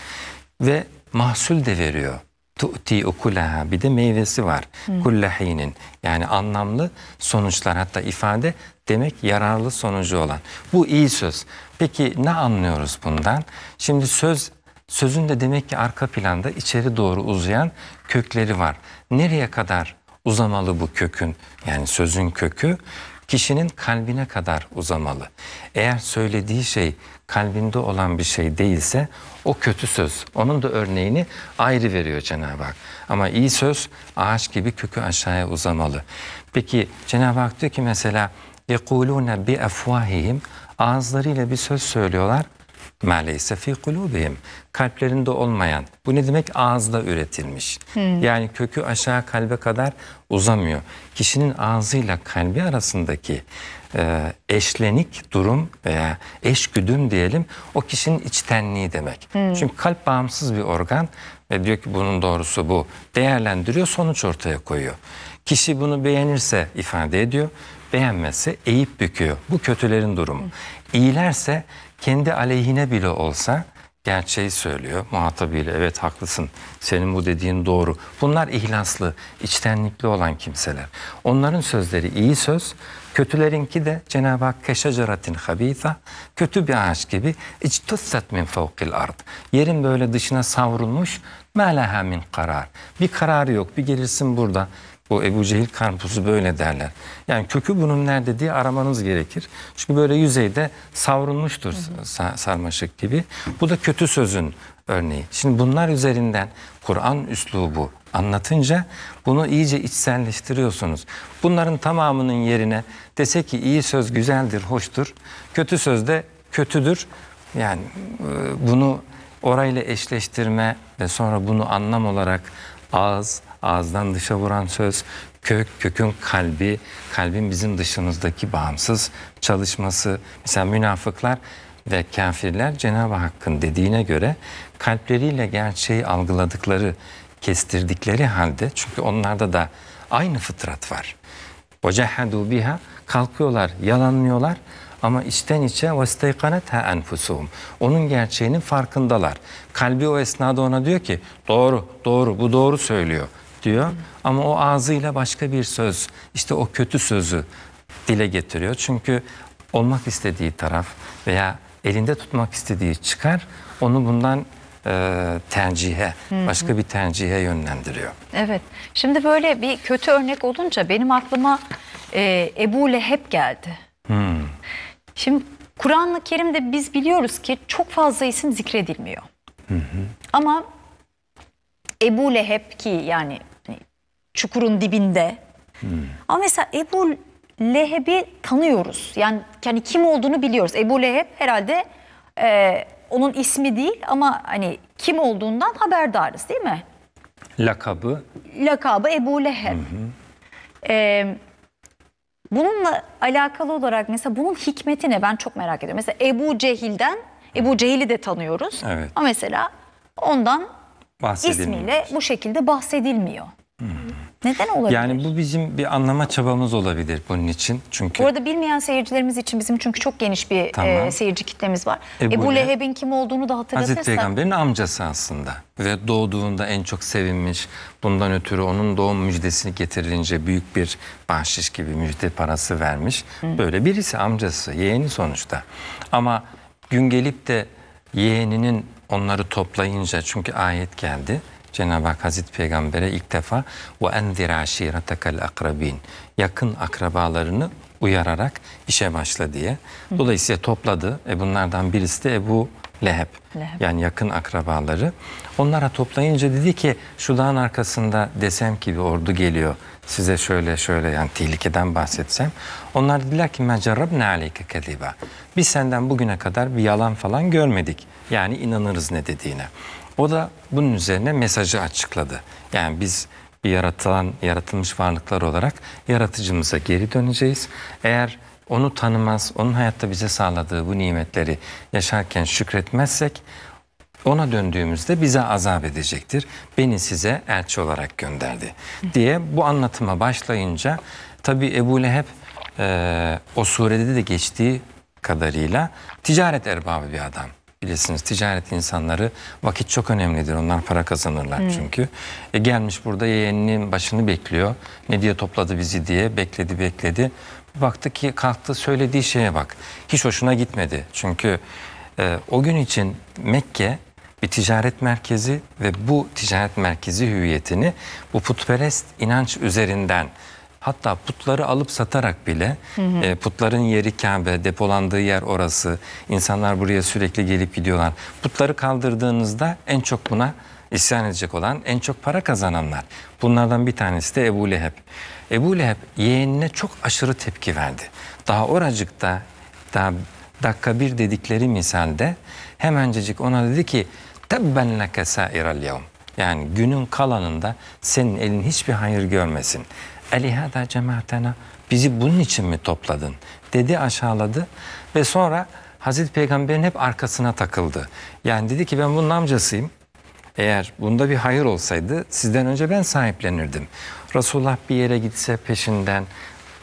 Ve mahsul de veriyor tu'ti ukulaha bir de meyvesi var. Kullahinin yani anlamlı sonuçlar hatta ifade demek yararlı sonucu olan. Bu iyi söz. Peki ne anlıyoruz bundan? Şimdi söz sözün de demek ki arka planda içeri doğru uzayan kökleri var. Nereye kadar uzamalı bu kökün yani sözün kökü? Kişinin kalbine kadar uzamalı. Eğer söylediği şey kalbinde olan bir şey değilse o kötü söz. Onun da örneğini ayrı veriyor Cenab-ı Hak. Ama iyi söz ağaç gibi kökü aşağıya uzamalı. Peki Cenab-ı Hak diyor ki mesela يَقُولُونَ بِأَفْوَاهِهِمْ Ağızlarıyla bir söz söylüyorlar. مَا fi ف۪ي kalplerinde olmayan. Bu ne demek? Ağızda üretilmiş. Hmm. Yani kökü aşağı kalbe kadar uzamıyor. Kişinin ağzıyla kalbi arasındaki e, eşlenik durum veya eşgüdüm diyelim o kişinin içtenliği demek. Hmm. Çünkü kalp bağımsız bir organ ve diyor ki bunun doğrusu bu. Değerlendiriyor, sonuç ortaya koyuyor. Kişi bunu beğenirse ifade ediyor, beğenmezse eğip büküyor. Bu kötülerin durumu. Hı. Hmm. İyilerse kendi aleyhine bile olsa gerçeği şey söylüyor muhatabıyla. Evet haklısın. Senin bu dediğin doğru. Bunlar ihlaslı, içtenlikli olan kimseler. Onların sözleri iyi söz, kötülerinki de Cenab-ı Hak keşeceratin habita, kötü bir ağaç gibi içtussat min fevkil ard. Yerin böyle dışına savrulmuş, ma min karar. Bir kararı yok, bir gelirsin burada bu Ebu Cehil karpuzu böyle derler. Yani kökü bunun nerede diye aramanız gerekir. Çünkü böyle yüzeyde savrulmuştur hı hı. sarmaşık gibi. Bu da kötü sözün örneği. Şimdi bunlar üzerinden Kur'an üslubu anlatınca bunu iyice içselleştiriyorsunuz. Bunların tamamının yerine dese ki iyi söz güzeldir, hoştur. Kötü söz de kötüdür. Yani e, bunu orayla eşleştirme ve sonra bunu anlam olarak ağız, ağızdan dışa vuran söz, kök, kökün kalbi, kalbin bizim dışımızdaki bağımsız çalışması. Mesela münafıklar ve kafirler Cenab-ı Hakk'ın dediğine göre kalpleriyle gerçeği algıladıkları, kestirdikleri halde çünkü onlarda da aynı fıtrat var. وَجَحَدُوا biha Kalkıyorlar, yalanlıyorlar ama içten içe وَاسْتَيْقَنَتْهَا enfusuhum. Onun gerçeğinin farkındalar. Kalbi o esnada ona diyor ki doğru, doğru, bu doğru söylüyor diyor ama o ağzıyla başka bir söz işte o kötü sözü dile getiriyor. Çünkü olmak istediği taraf veya elinde tutmak istediği çıkar onu bundan e, tercihe, başka bir tercihe yönlendiriyor. Evet. Şimdi böyle bir kötü örnek olunca benim aklıma e, Ebu Leheb geldi. Hmm. Şimdi Kur'an-ı Kerim'de biz biliyoruz ki çok fazla isim zikredilmiyor. Hı-hı. Ama Ebu Leheb ki yani çukurun dibinde. Hmm. Ama mesela Ebu Leheb'i tanıyoruz. Yani, yani kim olduğunu biliyoruz. Ebu Leheb herhalde e, onun ismi değil ama hani kim olduğundan haberdarız değil mi? Lakabı? Lakabı Ebu Leheb. Hı E, bununla alakalı olarak mesela bunun hikmeti ne ben çok merak ediyorum. Mesela Ebu Cehil'den Ebu Cehil'i de tanıyoruz. Evet. Ama mesela ondan ismiyle bu şekilde bahsedilmiyor. Neden olabilir? Yani bu bizim bir anlama çabamız olabilir bunun için. Çünkü Bu arada bilmeyen seyircilerimiz için bizim çünkü çok geniş bir e, tamam. e, seyirci kitlemiz var. Ebu, e, Ebu Leheb'in kim olduğunu da hatırlatırsak. Hazreti Peygamber'in amcası aslında. Ve doğduğunda en çok sevinmiş. Bundan ötürü onun doğum müjdesini getirince büyük bir bahşiş gibi müjde parası vermiş. Hı. Böyle birisi amcası, yeğeni sonuçta. Ama gün gelip de yeğeninin onları toplayınca çünkü ayet geldi Cenab-ı Hak Hazreti Peygamber'e ilk defa ve enzir aşiretekel akrabin yakın akrabalarını uyararak işe başla diye. Dolayısıyla topladı. E bunlardan birisi de Ebu Leheb. Leheb. Yani yakın akrabaları. Onlara toplayınca dedi ki şu dağın arkasında desem ki bir ordu geliyor. Size şöyle şöyle yani tehlikeden bahsetsem. Onlar dediler ki ne aleyke kediba. Biz senden bugüne kadar bir yalan falan görmedik. Yani inanırız ne dediğine. O da bunun üzerine mesajı açıkladı. Yani biz bir yaratılan, yaratılmış varlıklar olarak yaratıcımıza geri döneceğiz. Eğer onu tanımaz, onun hayatta bize sağladığı bu nimetleri yaşarken şükretmezsek ona döndüğümüzde bize azap edecektir. Beni size elçi olarak gönderdi diye bu anlatıma başlayınca tabi Ebu Leheb e, o surede de geçtiği kadarıyla ticaret erbabı bir adam bilirsiniz ticaret insanları vakit çok önemlidir. Onlar para kazanırlar hmm. çünkü. E, gelmiş burada yeğeninin başını bekliyor. Ne diye topladı bizi diye bekledi bekledi. Baktı ki kalktı söylediği şeye bak. Hiç hoşuna gitmedi. Çünkü e, o gün için Mekke bir ticaret merkezi ve bu ticaret merkezi hüviyetini bu putperest inanç üzerinden Hatta putları alıp satarak bile hı hı. E, putların yeri Kabe, depolandığı yer orası. İnsanlar buraya sürekli gelip gidiyorlar. Putları kaldırdığınızda en çok buna isyan edecek olan en çok para kazananlar. Bunlardan bir tanesi de Ebu Leheb. Ebu Leheb yeğenine çok aşırı tepki verdi. Daha oracıkta daha dakika bir dedikleri misalde hemencecik ona dedi ki tebben leke sairal yevm. Yani günün kalanında senin elin hiçbir hayır görmesin. Elihada cemaatena bizi bunun için mi topladın? Dedi aşağıladı ve sonra Hazreti Peygamber'in hep arkasına takıldı. Yani dedi ki ben bunun amcasıyım. Eğer bunda bir hayır olsaydı sizden önce ben sahiplenirdim. Resulullah bir yere gitse peşinden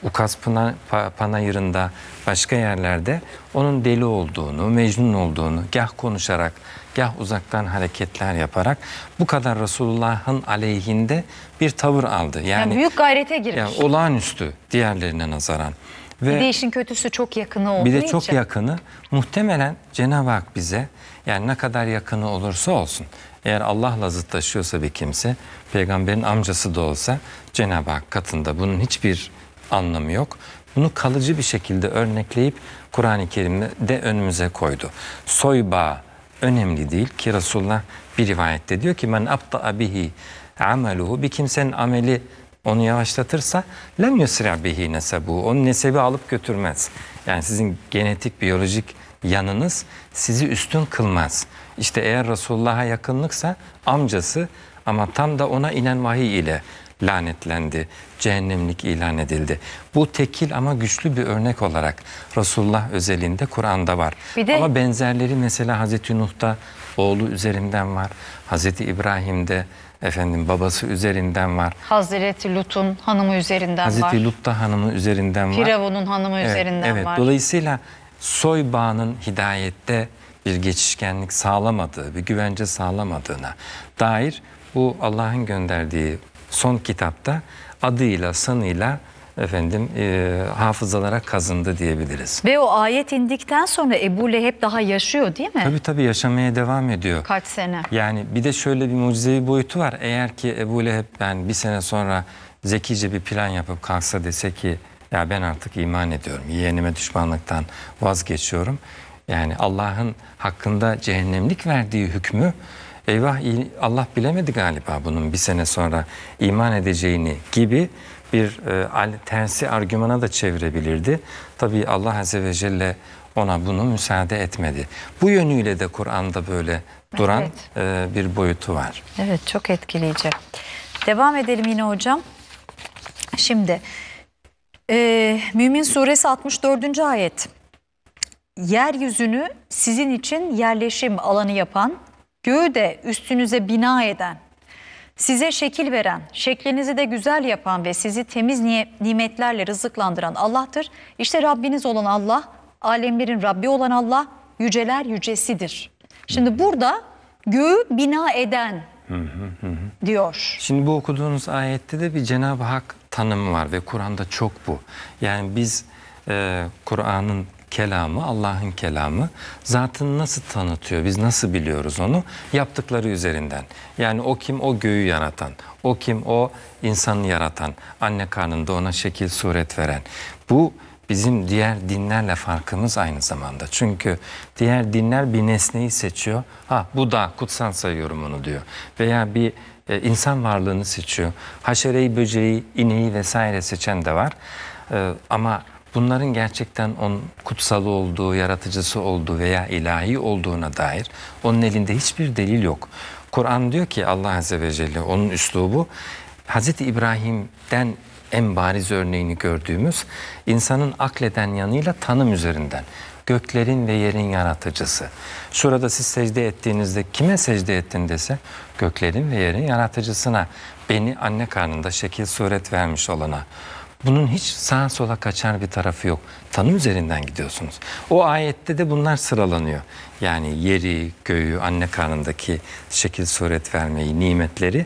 Ukas Pına, Panayırı'nda başka yerlerde onun deli olduğunu, mecnun olduğunu gah konuşarak gah uzaktan hareketler yaparak bu kadar Resulullah'ın aleyhinde bir tavır aldı. Yani, yani büyük gayrete girmiş. Yani olağanüstü diğerlerine nazaran. Ve bir de işin kötüsü çok yakını olduğu için. Bir de çok için. yakını. Muhtemelen Cenab-ı Hak bize yani ne kadar yakını olursa olsun eğer Allah'la zıtlaşıyorsa bir kimse peygamberin amcası da olsa Cenab-ı Hak katında bunun hiçbir anlamı yok. Bunu kalıcı bir şekilde örnekleyip Kur'an-ı Kerim'de önümüze koydu. Soy bağı, önemli değil ki Resulullah bir rivayette diyor ki men abta bihi ameluhu bir kimsenin ameli onu yavaşlatırsa lem yusra bihi nesebu onun nesebi alıp götürmez. Yani sizin genetik biyolojik yanınız sizi üstün kılmaz. İşte eğer Resulullah'a yakınlıksa amcası ama tam da ona inen vahiy ile lanetlendi, cehennemlik ilan edildi. Bu tekil ama güçlü bir örnek olarak Resulullah özelinde Kur'an'da var. Bir de... Ama benzerleri mesela Hazreti Nuh'ta oğlu üzerinden var. Hazreti İbrahim'de efendim babası üzerinden var. Hazreti Lut'un hanımı üzerinden Hazreti var. Hazreti Lut'ta hanımı üzerinden var. Firavun'un hanımı evet, üzerinden evet. var. Dolayısıyla soy bağının hidayette bir geçişkenlik sağlamadığı, bir güvence sağlamadığına dair bu Allah'ın gönderdiği son kitapta adıyla sanıyla efendim e, hafızalara kazındı diyebiliriz. Ve o ayet indikten sonra Ebu Leheb daha yaşıyor değil mi? Tabii tabii yaşamaya devam ediyor. Kaç sene? Yani bir de şöyle bir mucizevi boyutu var. Eğer ki Ebu Leheb yani bir sene sonra zekice bir plan yapıp kalksa dese ki ya ben artık iman ediyorum. Yeğenime düşmanlıktan vazgeçiyorum. Yani Allah'ın hakkında cehennemlik verdiği hükmü eyvah Allah bilemedi galiba bunun bir sene sonra iman edeceğini gibi bir e, tersi argümana da çevirebilirdi. Tabii Allah Azze ve Celle ona bunu müsaade etmedi. Bu yönüyle de Kur'an'da böyle duran evet. e, bir boyutu var. Evet çok etkileyici. Devam edelim yine hocam. Şimdi e, Mümin suresi 64. ayet. Yeryüzünü sizin için yerleşim alanı yapan göğü de üstünüze bina eden, size şekil veren, şeklinizi de güzel yapan ve sizi temiz nimetlerle rızıklandıran Allah'tır. İşte Rabbiniz olan Allah, alemlerin Rabbi olan Allah yüceler yücesidir. Şimdi burada göğü bina eden diyor. Şimdi bu okuduğunuz ayette de bir Cenab-ı Hak tanımı var ve Kur'an'da çok bu. Yani biz e, Kur'an'ın kelamı, Allah'ın kelamı zatını nasıl tanıtıyor, biz nasıl biliyoruz onu? Yaptıkları üzerinden. Yani o kim? O göğü yaratan. O kim? O insanı yaratan. Anne karnında ona şekil, suret veren. Bu bizim diğer dinlerle farkımız aynı zamanda. Çünkü diğer dinler bir nesneyi seçiyor. Ha bu da kutsal sayıyorum onu diyor. Veya bir e, insan varlığını seçiyor. Haşereyi, böceği, ineği vesaire seçen de var. E, ama bunların gerçekten onun kutsalı olduğu, yaratıcısı olduğu veya ilahi olduğuna dair onun elinde hiçbir delil yok. Kur'an diyor ki Allah Azze ve Celle onun üslubu Hazreti İbrahim'den en bariz örneğini gördüğümüz insanın akleden yanıyla tanım üzerinden göklerin ve yerin yaratıcısı. Şurada siz secde ettiğinizde kime secde ettin dese göklerin ve yerin yaratıcısına beni anne karnında şekil suret vermiş olana bunun hiç sağa sola kaçar bir tarafı yok. Tanım üzerinden gidiyorsunuz. O ayette de bunlar sıralanıyor. Yani yeri, göğü, anne karnındaki şekil suret vermeyi, nimetleri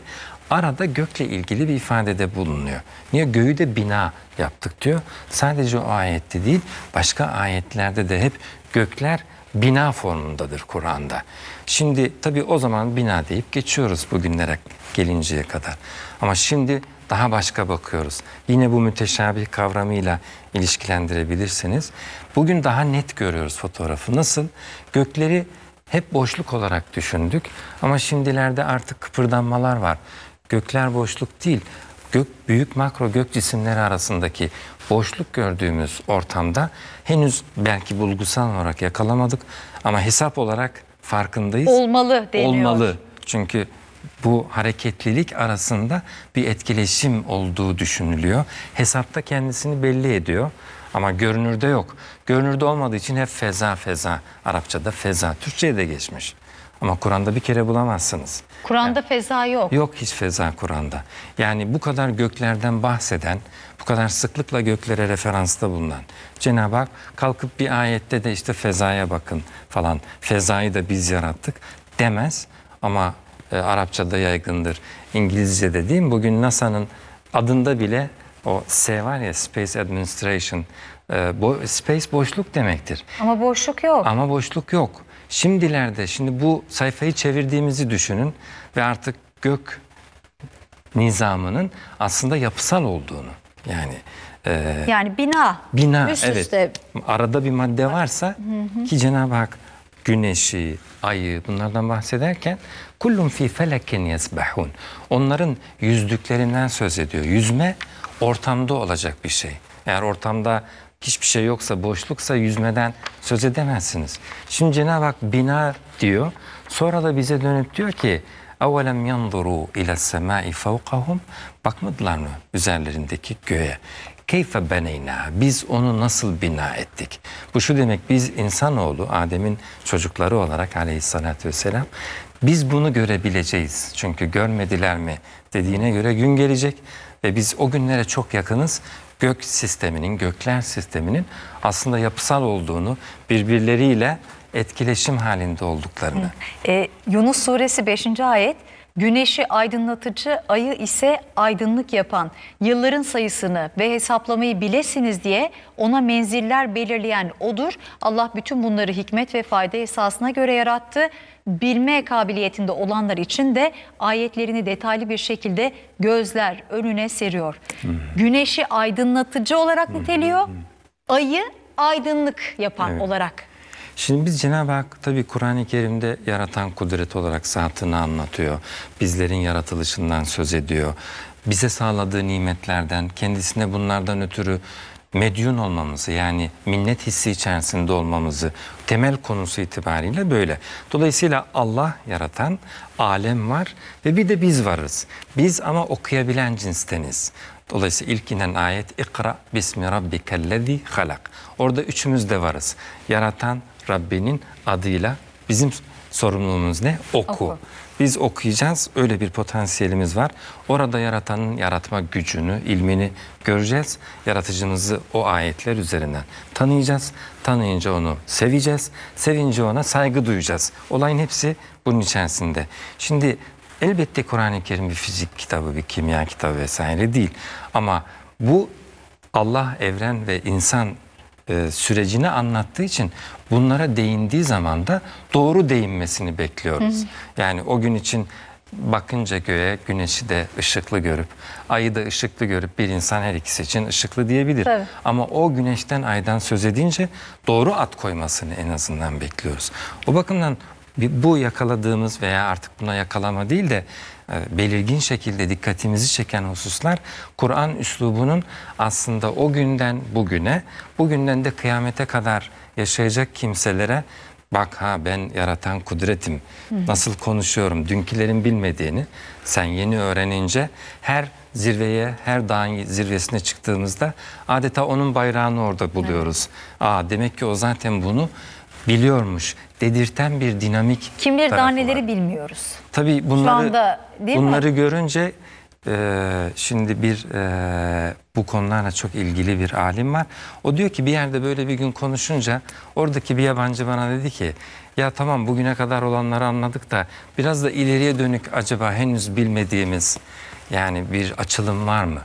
arada gökle ilgili bir ifadede bulunuyor. Niye göğü de bina yaptık diyor. Sadece o ayette değil başka ayetlerde de hep gökler bina formundadır Kur'an'da. Şimdi tabii o zaman bina deyip geçiyoruz bugünlere gelinceye kadar. Ama şimdi daha başka bakıyoruz. Yine bu müteşabih kavramıyla ilişkilendirebilirsiniz. Bugün daha net görüyoruz fotoğrafı. Nasıl? Gökleri hep boşluk olarak düşündük ama şimdilerde artık kıpırdanmalar var. Gökler boşluk değil. Gök büyük makro gök cisimleri arasındaki boşluk gördüğümüz ortamda henüz belki bulgusal olarak yakalamadık ama hesap olarak farkındayız. Olmalı deniyor. Olmalı. Çünkü bu hareketlilik arasında bir etkileşim olduğu düşünülüyor. Hesapta kendisini belli ediyor ama görünürde yok. Görünürde olmadığı için hep feza feza. Arapçada feza, Türkçe'ye de geçmiş. Ama Kur'an'da bir kere bulamazsınız. Kur'an'da yani, feza yok. Yok hiç feza Kur'an'da. Yani bu kadar göklerden bahseden, bu kadar sıklıkla göklere referansta bulunan Cenab-ı Hak kalkıp bir ayette de işte fezaya bakın falan, fezayı da biz yarattık demez. Ama e, Arapçada yaygındır. İngilizce dediğim bugün NASA'nın adında bile o S var ya Space Administration. E, bo space boşluk demektir. Ama boşluk yok. Ama boşluk yok. Şimdilerde şimdi bu sayfayı çevirdiğimizi düşünün ve artık gök nizamının aslında yapısal olduğunu yani e, yani bina bina üst evet arada bir madde varsa hı hı. ki Cenab-ı Hak güneşi, ayı bunlardan bahsederken Kullun fi felekin yesbahun. Onların yüzdüklerinden söz ediyor. Yüzme ortamda olacak bir şey. Eğer ortamda hiçbir şey yoksa, boşluksa yüzmeden söz edemezsiniz. Şimdi Cenab-ı Hak bina diyor. Sonra da bize dönüp diyor ki اَوَلَمْ يَنْظُرُوا اِلَى السَّمَاءِ فَوْقَهُمْ Bakmadılar mı üzerlerindeki göğe? Keyfe beneyna. Biz onu nasıl bina ettik? Bu şu demek biz insanoğlu, Adem'in çocukları olarak aleyhissalatü vesselam biz bunu görebileceğiz. Çünkü görmediler mi dediğine göre gün gelecek ve biz o günlere çok yakınız. Gök sisteminin, gökler sisteminin aslında yapısal olduğunu, birbirleriyle etkileşim halinde olduklarını. E, Yunus suresi 5. ayet Güneşi aydınlatıcı, ayı ise aydınlık yapan, yılların sayısını ve hesaplamayı bilesiniz diye ona menziller belirleyen odur. Allah bütün bunları hikmet ve fayda esasına göre yarattı. Bilme kabiliyetinde olanlar için de ayetlerini detaylı bir şekilde gözler önüne seriyor. Güneşi aydınlatıcı olarak niteliyor, hmm. ayı aydınlık yapan evet. olarak Şimdi biz Cenab-ı Hak tabi Kur'an-ı Kerim'de yaratan kudret olarak zatını anlatıyor. Bizlerin yaratılışından söz ediyor. Bize sağladığı nimetlerden, kendisine bunlardan ötürü medyun olmamızı yani minnet hissi içerisinde olmamızı temel konusu itibariyle böyle. Dolayısıyla Allah yaratan alem var ve bir de biz varız. Biz ama okuyabilen cinsteniz. Dolayısıyla ilk inen ayet ikra bismi rabbikellezi halak. Orada üçümüz de varız. Yaratan, Rabbinin adıyla bizim sorumluluğumuz ne? Oku. Oku. Biz okuyacağız. Öyle bir potansiyelimiz var. Orada yaratanın yaratma gücünü, ilmini göreceğiz. Yaratıcımızı o ayetler üzerinden tanıyacağız. Tanıyınca onu seveceğiz. Sevince ona saygı duyacağız. Olayın hepsi bunun içerisinde. Şimdi elbette Kur'an-ı Kerim bir fizik kitabı, bir kimya kitabı vesaire değil. Ama bu Allah, evren ve insan e, sürecini anlattığı için bunlara değindiği zaman da doğru değinmesini bekliyoruz. Hı. Yani o gün için bakınca göğe güneşi de ışıklı görüp ayı da ışıklı görüp bir insan her ikisi için ışıklı diyebilir. Tabii. Ama o güneşten aydan söz edince doğru at koymasını en azından bekliyoruz. O bakımdan bu yakaladığımız veya artık buna yakalama değil de e, belirgin şekilde dikkatimizi çeken hususlar Kur'an üslubunun aslında o günden bugüne, bugünden de kıyamete kadar yaşayacak kimselere bak ha ben yaratan kudretim. Nasıl konuşuyorum dünkilerin bilmediğini sen yeni öğrenince her zirveye, her dağın zirvesine çıktığımızda adeta onun bayrağını orada buluyoruz. Evet. Aa demek ki o zaten bunu biliyormuş dedirten bir dinamik Kim bilir daha var. bilmiyoruz. Tabii bunları, Şu anda, değil bunları mi? görünce ee, şimdi bir e, bu konularla çok ilgili bir alim var. O diyor ki bir yerde böyle bir gün konuşunca oradaki bir yabancı bana dedi ki ya tamam bugüne kadar olanları anladık da biraz da ileriye dönük acaba henüz bilmediğimiz yani bir açılım var mı?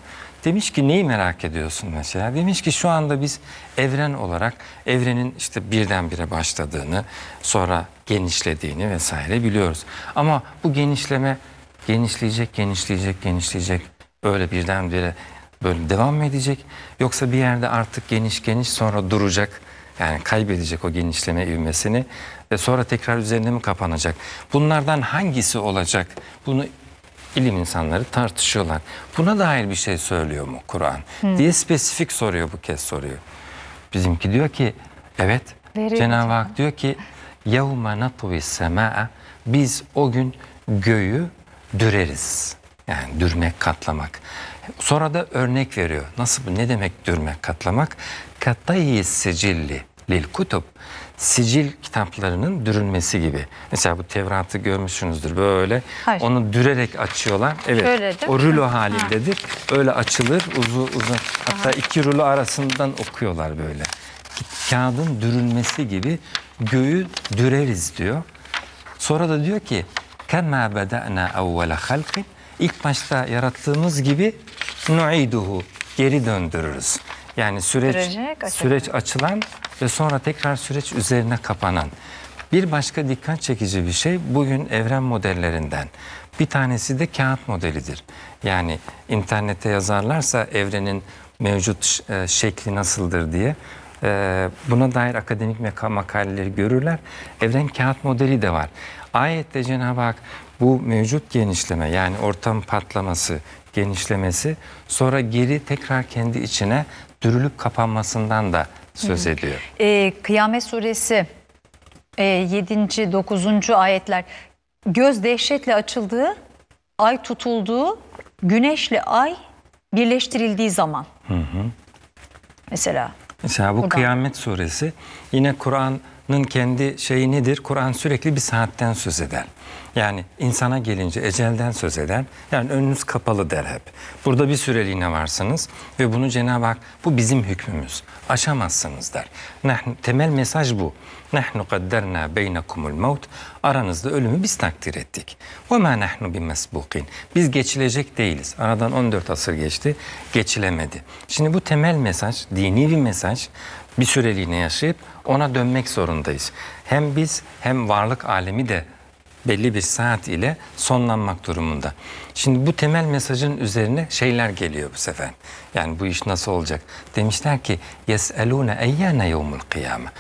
Demiş ki neyi merak ediyorsun mesela? Demiş ki şu anda biz evren olarak evrenin işte birdenbire başladığını, sonra genişlediğini vesaire biliyoruz. Ama bu genişleme genişleyecek, genişleyecek, genişleyecek. Böyle birdenbire böyle devam mı edecek? Yoksa bir yerde artık geniş geniş sonra duracak. Yani kaybedecek o genişleme ivmesini ve sonra tekrar üzerine mi kapanacak? Bunlardan hangisi olacak? Bunu ilim insanları tartışıyorlar. Buna dair bir şey söylüyor mu Kur'an hmm. diye spesifik soruyor bu kez soruyor. Bizimki diyor ki evet Cenab-ı Hak diyor ki yevme natvi semaa biz o gün göğü düreriz. Yani dürmek, katlamak. Sonra da örnek veriyor. Nasıl bu? Ne demek dürmek, katlamak? Katayi secilli lil kutup sicil kitaplarının dürünmesi gibi. Mesela bu Tevrat'ı görmüşsünüzdür böyle. Hayır. Onu dürerek açıyorlar. Evet. Öyle o rulo mi? halindedir. Ha. Öyle açılır uzun uzun. Hatta Aha. iki rulo arasından okuyorlar böyle. Kağıdın dürülmesi gibi göğü düreriz diyor. Sonra da diyor ki kema beda'na evvela halkin ilk başta yarattığımız gibi nu'iduhu geri döndürürüz. Yani süreç süreç açılan ve sonra tekrar süreç üzerine kapanan. Bir başka dikkat çekici bir şey bugün evren modellerinden. Bir tanesi de kağıt modelidir. Yani internette yazarlarsa evrenin mevcut e, şekli nasıldır diye e, buna dair akademik makaleleri görürler. Evren kağıt modeli de var. Ayette Cenab-ı Hak bu mevcut genişleme yani ortam patlaması, genişlemesi sonra geri tekrar kendi içine dürülüp kapanmasından da söz ediyor. E, Kıyamet suresi e, 7. 9. ayetler göz dehşetle açıldığı, ay tutulduğu, güneşle ay birleştirildiği zaman. Hı hı. Mesela. Mesela bu buradan. Kıyamet suresi yine Kur'an'ın kendi şeyi nedir? Kur'an sürekli bir saatten söz eder. Yani insana gelince ecelden söz eder. Yani önünüz kapalı der hep. Burada bir süreliğine varsınız ve bunu Cenab-ı Hak bu bizim hükmümüz. Aşamazsınız der. Nahn, temel mesaj bu. Nahnu kadderna beynekumul maut. Aranızda ölümü biz takdir ettik. Ve ma nahnu bimesbukin. Biz geçilecek değiliz. Aradan 14 asır geçti. Geçilemedi. Şimdi bu temel mesaj, dini bir mesaj bir süreliğine yaşayıp ona dönmek zorundayız. Hem biz hem varlık alemi de belli bir saat ile sonlanmak durumunda. Şimdi bu temel mesajın üzerine şeyler geliyor bu sefer. Yani bu iş nasıl olacak? Demişler ki yeselune eyyane yevmul kıyame.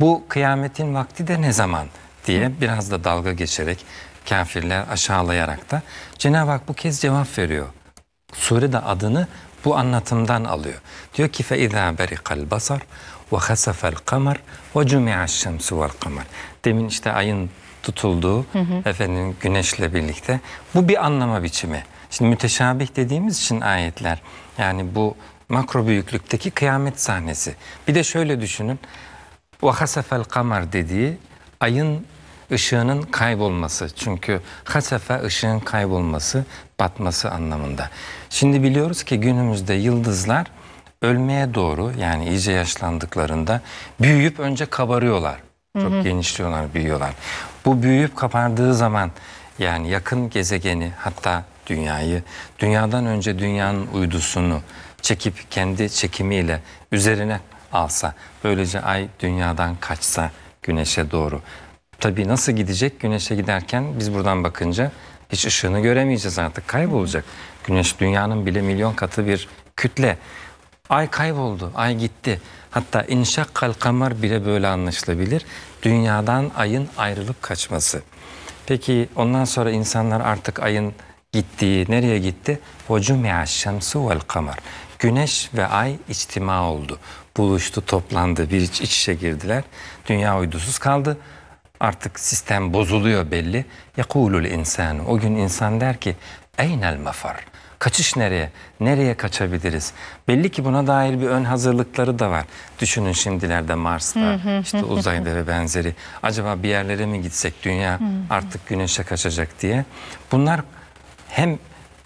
Bu kıyametin vakti de ne zaman diye biraz da dalga geçerek kafirler aşağılayarak da Cenab-ı Hak bu kez cevap veriyor. Sure de adını bu anlatımdan alıyor. Diyor ki فَاِذَا بَرِقَ الْبَصَرُ وَخَسَفَ الْقَمَرُ وَجُمِعَ الشَّمْسُ وَالْقَمَرُ Demin işte ayın tutulduğu hı hı. efendim güneşle birlikte bu bir anlama biçimi. Şimdi müteşabih dediğimiz için ayetler yani bu makro büyüklükteki kıyamet sahnesi. Bir de şöyle düşünün. Vahasefel kamar dediği ayın ışığının kaybolması. Çünkü hasefe ışığın kaybolması, batması anlamında. Şimdi biliyoruz ki günümüzde yıldızlar ölmeye doğru yani iyice yaşlandıklarında büyüyüp önce kabarıyorlar. Çok hı hı. genişliyorlar, büyüyorlar. Bu büyüyüp kapandığı zaman yani yakın gezegeni hatta dünyayı dünyadan önce dünyanın uydusunu çekip kendi çekimiyle üzerine alsa böylece ay dünyadan kaçsa güneşe doğru. Tabii nasıl gidecek güneşe giderken biz buradan bakınca hiç ışığını göremeyeceğiz artık kaybolacak. Güneş dünyanın bile milyon katı bir kütle. Ay kayboldu, ay gitti. Hatta inşakkal kamar bile böyle anlaşılabilir. Dünyadan ayın ayrılıp kaçması. Peki ondan sonra insanlar artık ayın gittiği nereye gitti? Vocumi'a şemsu vel kamar. Güneş ve ay içtima oldu. Buluştu, toplandı, bir iç, iç içe girdiler. Dünya uydusuz kaldı. Artık sistem bozuluyor belli. Yekulul insan, O gün insan der ki eynel mafar. Kaçış nereye? Nereye kaçabiliriz? Belli ki buna dair bir ön hazırlıkları da var. Düşünün şimdilerde Mars'ta, <laughs> işte uzayda ve benzeri. Acaba bir yerlere mi gitsek dünya artık güneşe kaçacak diye. Bunlar hem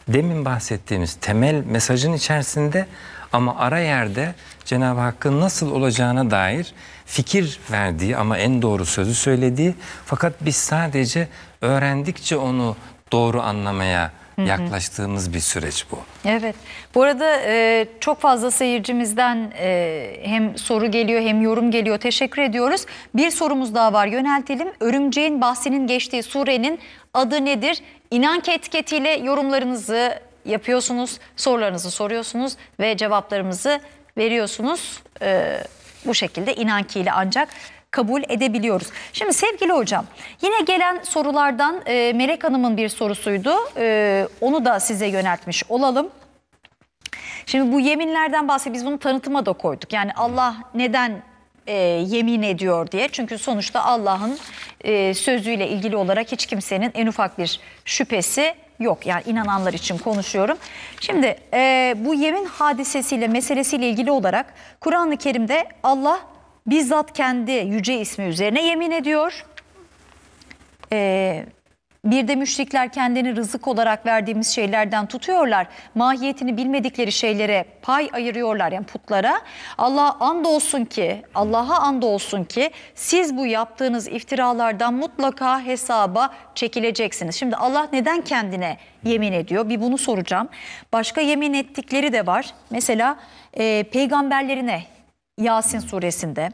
demin bahsettiğimiz temel mesajın içerisinde ama ara yerde Cenab-ı Hakk'ın nasıl olacağına dair fikir verdiği ama en doğru sözü söylediği fakat biz sadece öğrendikçe onu doğru anlamaya yaklaştığımız bir süreç bu. Evet. Bu arada e, çok fazla seyircimizden e, hem soru geliyor hem yorum geliyor. Teşekkür ediyoruz. Bir sorumuz daha var yöneltelim. Örümceğin bahsinin geçtiği surenin adı nedir? İnank etiketiyle yorumlarınızı yapıyorsunuz, sorularınızı soruyorsunuz ve cevaplarımızı veriyorsunuz. E, bu şekilde ile ancak kabul edebiliyoruz. Şimdi sevgili hocam yine gelen sorulardan e, Melek Hanım'ın bir sorusuydu. E, onu da size yöneltmiş olalım. Şimdi bu yeminlerden bahsediyoruz. Biz bunu tanıtıma da koyduk. Yani Allah neden e, yemin ediyor diye. Çünkü sonuçta Allah'ın e, sözüyle ilgili olarak hiç kimsenin en ufak bir şüphesi yok. Yani inananlar için konuşuyorum. Şimdi e, bu yemin hadisesiyle meselesiyle ilgili olarak Kur'an-ı Kerim'de Allah bizzat kendi yüce ismi üzerine yemin ediyor. Ee, bir de müşrikler kendini rızık olarak verdiğimiz şeylerden tutuyorlar. Mahiyetini bilmedikleri şeylere pay ayırıyorlar yani putlara. Allah andolsun ki, Allah'a andolsun ki siz bu yaptığınız iftiralardan mutlaka hesaba çekileceksiniz. Şimdi Allah neden kendine yemin ediyor? Bir bunu soracağım. Başka yemin ettikleri de var. Mesela e, peygamberlerine Yasin suresinde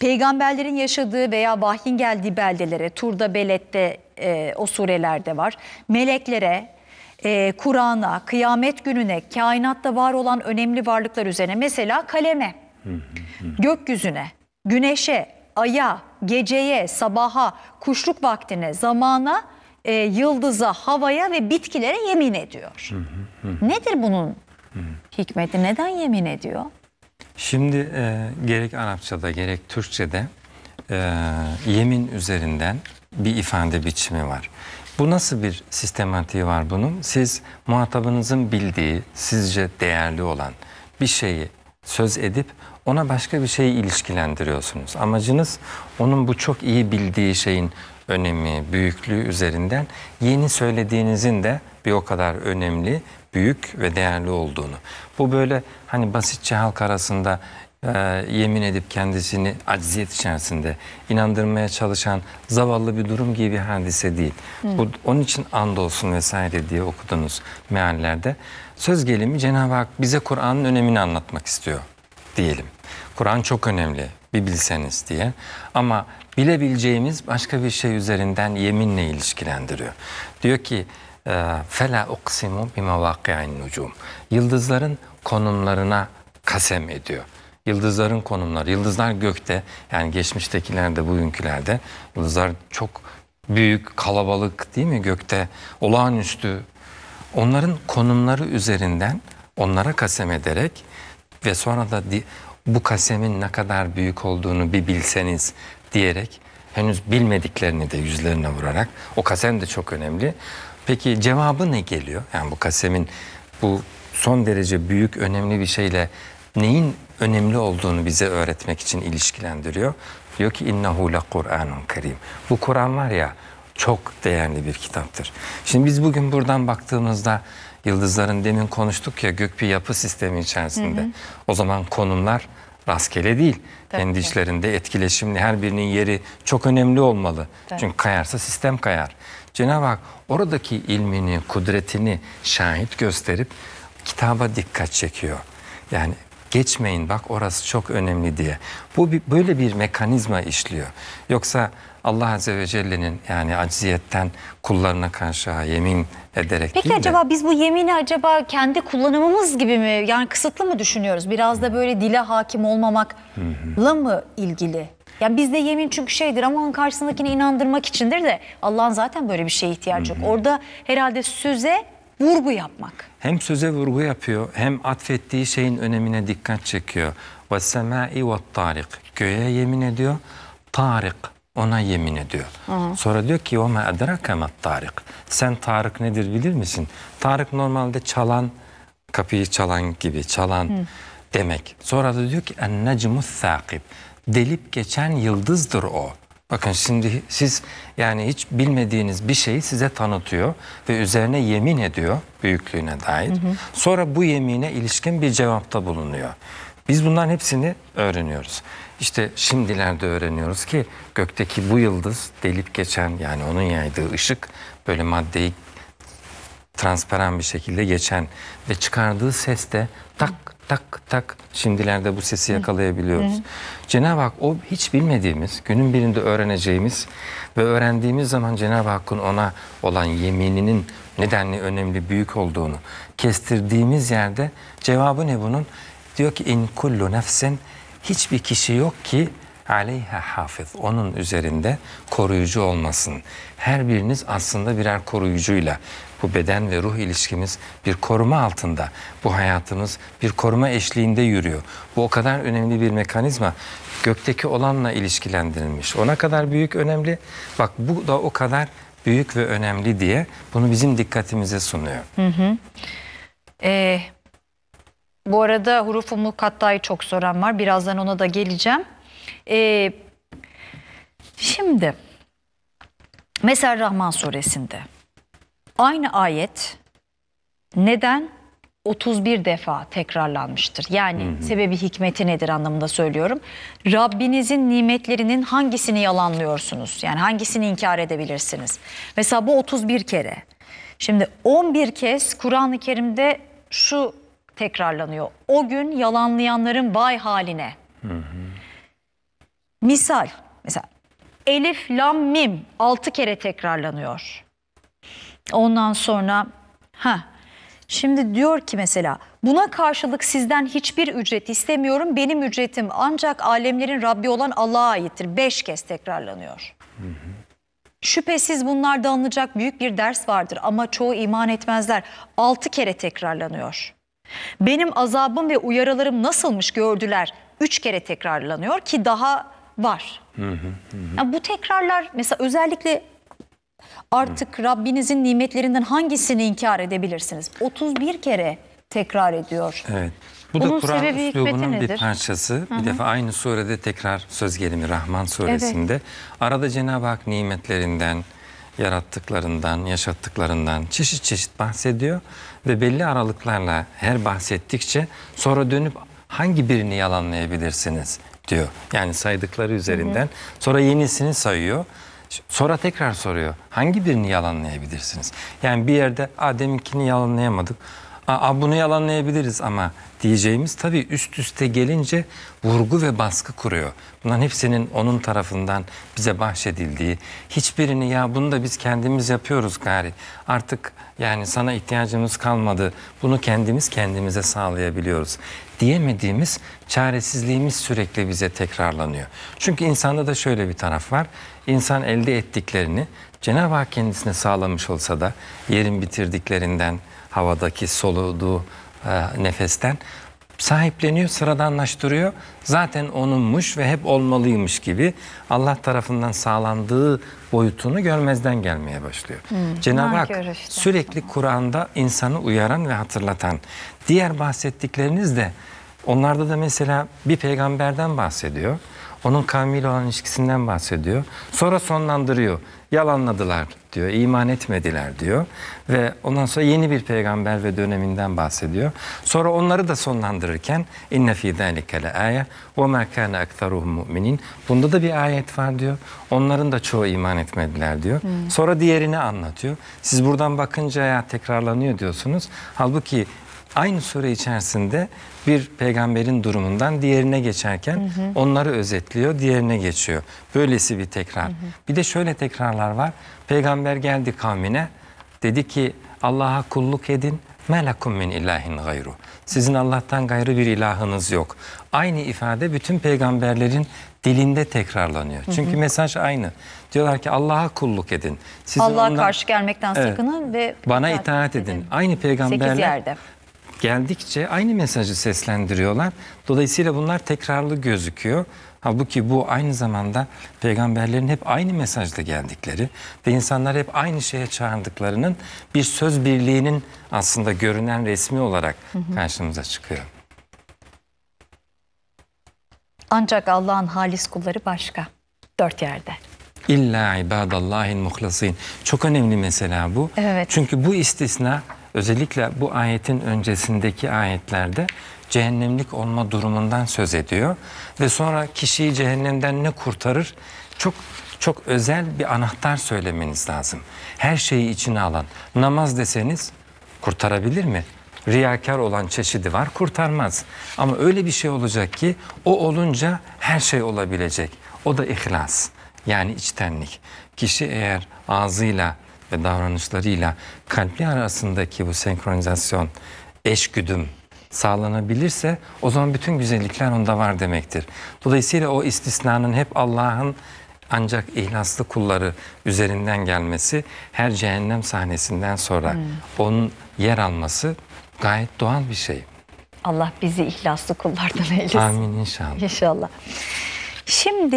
peygamberlerin yaşadığı veya vahyin geldiği beldelere, Tur'da, Belet'te e, o surelerde var. Meleklere, e, Kur'an'a, kıyamet gününe, kainatta var olan önemli varlıklar üzerine mesela kaleme, gökyüzüne, güneşe, aya, geceye, sabaha, kuşluk vaktine, zamana, e, yıldıza, havaya ve bitkilere yemin ediyor. Nedir bunun hikmeti? Neden yemin ediyor? Şimdi e, gerek Arapçada gerek Türkçede e, yemin üzerinden bir ifade biçimi var. Bu nasıl bir sistematiği var bunun? Siz muhatabınızın bildiği, sizce değerli olan bir şeyi söz edip ona başka bir şeyi ilişkilendiriyorsunuz. Amacınız onun bu çok iyi bildiği şeyin önemi, büyüklüğü üzerinden yeni söylediğinizin de bir o kadar önemli, büyük ve değerli olduğunu. Bu böyle hani basitçe halk arasında e, yemin edip kendisini acziyet içerisinde inandırmaya çalışan zavallı bir durum gibi bir hadise değil. Hı. Bu onun için andolsun vesaire diye okudunuz meallerde. Söz gelimi Cenab-ı Hak bize Kur'an'ın önemini anlatmak istiyor diyelim. Kur'an çok önemli bir bilseniz diye ama bilebileceğimiz başka bir şey üzerinden yeminle ilişkilendiriyor. Diyor ki ee, fela uksimu bimevâki'in nucum. Yıldızların konumlarına kasem ediyor. Yıldızların konumları, yıldızlar gökte yani geçmiştekilerde bugünkülerde yıldızlar çok büyük kalabalık değil mi gökte olağanüstü onların konumları üzerinden onlara kasem ederek ve sonra da bu kasemin ne kadar büyük olduğunu bir bilseniz diyerek henüz bilmediklerini de yüzlerine vurarak o kasem de çok önemli. Peki cevabı ne geliyor? Yani bu Kasem'in bu son derece büyük önemli bir şeyle neyin önemli olduğunu bize öğretmek için ilişkilendiriyor. Diyor ki innehu la Kur'anun kerim. Bu Kur'an var ya çok değerli bir kitaptır. Şimdi biz bugün buradan baktığımızda yıldızların demin konuştuk ya gök bir yapı sistemi içerisinde. Hı hı. O zaman konumlar rastgele değil. Tabii Kendi ki. içlerinde etkileşimli her birinin yeri çok önemli olmalı. Tabii. Çünkü kayarsa sistem kayar. Cenab-ı Hak oradaki ilmini, kudretini şahit gösterip kitaba dikkat çekiyor. Yani geçmeyin bak orası çok önemli diye. Bu böyle bir mekanizma işliyor. Yoksa Allah Azze ve Celle'nin yani acziyetten kullarına karşı yemin ederek Peki değil acaba de, biz bu yemini acaba kendi kullanımımız gibi mi yani kısıtlı mı düşünüyoruz? Biraz da böyle dile hakim olmamakla mı ilgili? Ya bizde yemin çünkü şeydir ama onun karşısındakini inandırmak içindir de Allah'ın zaten böyle bir şeye ihtiyacı yok. Orada herhalde söze vurgu yapmak. Hem söze vurgu yapıyor hem atfettiği şeyin önemine dikkat çekiyor. Ve semai ve tarik. Göğe yemin ediyor. Tarik ona yemin ediyor. Hı. Sonra diyor ki o اَدْرَكَمَا Tarık. Sen Tarık nedir bilir misin? Tarık normalde çalan, kapıyı çalan gibi çalan Hı. demek. Sonra da diyor ki اَنَّجْمُ الثَّاقِبِ delip geçen yıldızdır o. Bakın şimdi siz yani hiç bilmediğiniz bir şeyi size tanıtıyor ve üzerine yemin ediyor büyüklüğüne dair. Hı hı. Sonra bu yemine ilişkin bir cevapta bulunuyor. Biz bunların hepsini öğreniyoruz. İşte şimdilerde öğreniyoruz ki gökteki bu yıldız delip geçen yani onun yaydığı ışık böyle maddeyi transparan bir şekilde geçen ve çıkardığı ses de tak tak tak şimdilerde bu sesi yakalayabiliyoruz. Cenab-ı Hak o hiç bilmediğimiz, günün birinde öğreneceğimiz ve öğrendiğimiz zaman Cenab-ı Hakk'ın ona olan yemininin nedenli önemli büyük olduğunu kestirdiğimiz yerde cevabı ne bunun? Diyor ki in kullu nefsin hiçbir kişi yok ki aleyha hafız onun üzerinde koruyucu olmasın. Her biriniz aslında birer koruyucuyla bu beden ve ruh ilişkimiz bir koruma altında. Bu hayatımız bir koruma eşliğinde yürüyor. Bu o kadar önemli bir mekanizma. Gökteki olanla ilişkilendirilmiş. Ona kadar büyük önemli. Bak bu da o kadar büyük ve önemli diye bunu bizim dikkatimize sunuyor. Hı hı. Ee, bu arada hurufu mukattayı çok soran var. Birazdan ona da geleceğim. E, şimdi mesela Rahman suresinde aynı ayet neden 31 defa tekrarlanmıştır. Yani hı hı. sebebi hikmeti nedir anlamında söylüyorum. Rabbinizin nimetlerinin hangisini yalanlıyorsunuz? Yani hangisini inkar edebilirsiniz? Mesela bu 31 kere. Şimdi 11 kez Kur'an-ı Kerim'de şu tekrarlanıyor. O gün yalanlayanların bay haline. Hı hı. Misal mesela elif, lam, mim altı kere tekrarlanıyor. Ondan sonra ha şimdi diyor ki mesela buna karşılık sizden hiçbir ücret istemiyorum. Benim ücretim ancak alemlerin Rabbi olan Allah'a aittir. Beş kez tekrarlanıyor. Hı hı. Şüphesiz bunlarda alınacak büyük bir ders vardır ama çoğu iman etmezler. Altı kere tekrarlanıyor. Benim azabım ve uyarılarım nasılmış gördüler. Üç kere tekrarlanıyor ki daha var. Yani bu tekrarlar mesela özellikle artık Rabbinizin nimetlerinden hangisini inkar edebilirsiniz? 31 kere tekrar ediyor. Evet. Bu da Kur'an üslubunun bir parçası. Hı-hı. Bir defa aynı surede tekrar söz gelimi Rahman suresinde. Evet. Arada Cenab-ı Hak nimetlerinden, yarattıklarından, yaşattıklarından çeşit çeşit bahsediyor. Ve belli aralıklarla her bahsettikçe sonra dönüp hangi birini yalanlayabilirsiniz? diyor. Yani saydıkları üzerinden. Hı hı. Sonra yenisini sayıyor. Sonra tekrar soruyor. Hangi birini yalanlayabilirsiniz? Yani bir yerde Adem'inkini yalanlayamadık. Aa, bunu yalanlayabiliriz ama diyeceğimiz tabii üst üste gelince vurgu ve baskı kuruyor. Bunların hepsinin onun tarafından bize bahşedildiği, hiçbirini ya bunu da biz kendimiz yapıyoruz gari. Artık yani sana ihtiyacımız kalmadı. Bunu kendimiz kendimize sağlayabiliyoruz diyemediğimiz çaresizliğimiz sürekli bize tekrarlanıyor. Çünkü insanda da şöyle bir taraf var. İnsan elde ettiklerini Cenab-ı Hak kendisine sağlamış olsa da yerin bitirdiklerinden, havadaki soluduğu e, nefesten sahipleniyor, sıradanlaştırıyor. Zaten onunmuş ve hep olmalıymış gibi Allah tarafından sağlandığı boyutunu görmezden gelmeye başlıyor. Hmm, Cenab-ı Hak işte. sürekli Kur'an'da insanı uyaran ve hatırlatan. Diğer bahsettikleriniz de onlarda da mesela bir peygamberden bahsediyor. Onun kavmiyle olan ilişkisinden bahsediyor. Sonra sonlandırıyor. Yalanladılar diyor, İman etmediler diyor. Ve ondan sonra yeni bir peygamber ve döneminden bahsediyor. Sonra onları da sonlandırırken inne fi zalike le aya ve ma kana ekseruhum mu'minin. Bunda da bir ayet var diyor. Onların da çoğu iman etmediler diyor. Hmm. Sonra diğerini anlatıyor. Siz buradan bakınca ya tekrarlanıyor diyorsunuz. Halbuki aynı sure içerisinde bir peygamberin durumundan diğerine geçerken hı hı. onları özetliyor, diğerine geçiyor. Böylesi bir tekrar. Hı hı. Bir de şöyle tekrarlar var. Peygamber geldi kavmine dedi ki Allah'a kulluk edin. Melekum min ilahin gayru. Sizin Allah'tan gayrı bir ilahınız yok. Aynı ifade bütün peygamberlerin dilinde tekrarlanıyor. Hı hı. Çünkü mesaj aynı. Diyorlar ki Allah'a kulluk edin. Allah'a ondan, karşı gelmekten evet, sakının ve bana itaat edin. edin. Aynı peygamberler geldikçe aynı mesajı seslendiriyorlar. Dolayısıyla bunlar tekrarlı gözüküyor. Halbuki bu aynı zamanda peygamberlerin hep aynı mesajla geldikleri ve insanlar hep aynı şeye çağırdıklarının bir söz birliğinin aslında görünen resmi olarak karşımıza çıkıyor. Ancak Allah'ın halis kulları başka. Dört yerde. İlla ibadallahin muhlasin. Çok önemli mesela bu. Evet. Çünkü bu istisna özellikle bu ayetin öncesindeki ayetlerde cehennemlik olma durumundan söz ediyor. Ve sonra kişiyi cehennemden ne kurtarır? Çok çok özel bir anahtar söylemeniz lazım. Her şeyi içine alan. Namaz deseniz kurtarabilir mi? Riyakar olan çeşidi var kurtarmaz. Ama öyle bir şey olacak ki o olunca her şey olabilecek. O da ihlas. Yani içtenlik. Kişi eğer ağzıyla ve davranışlarıyla kalpler arasındaki bu senkronizasyon, eşgüdüm sağlanabilirse o zaman bütün güzellikler onda var demektir. Dolayısıyla o istisnanın hep Allah'ın ancak ihlaslı kulları üzerinden gelmesi her cehennem sahnesinden sonra hmm. onun yer alması gayet doğal bir şey. Allah bizi ihlaslı kullardan eylesin. Amin inşallah. İnşallah. Şimdi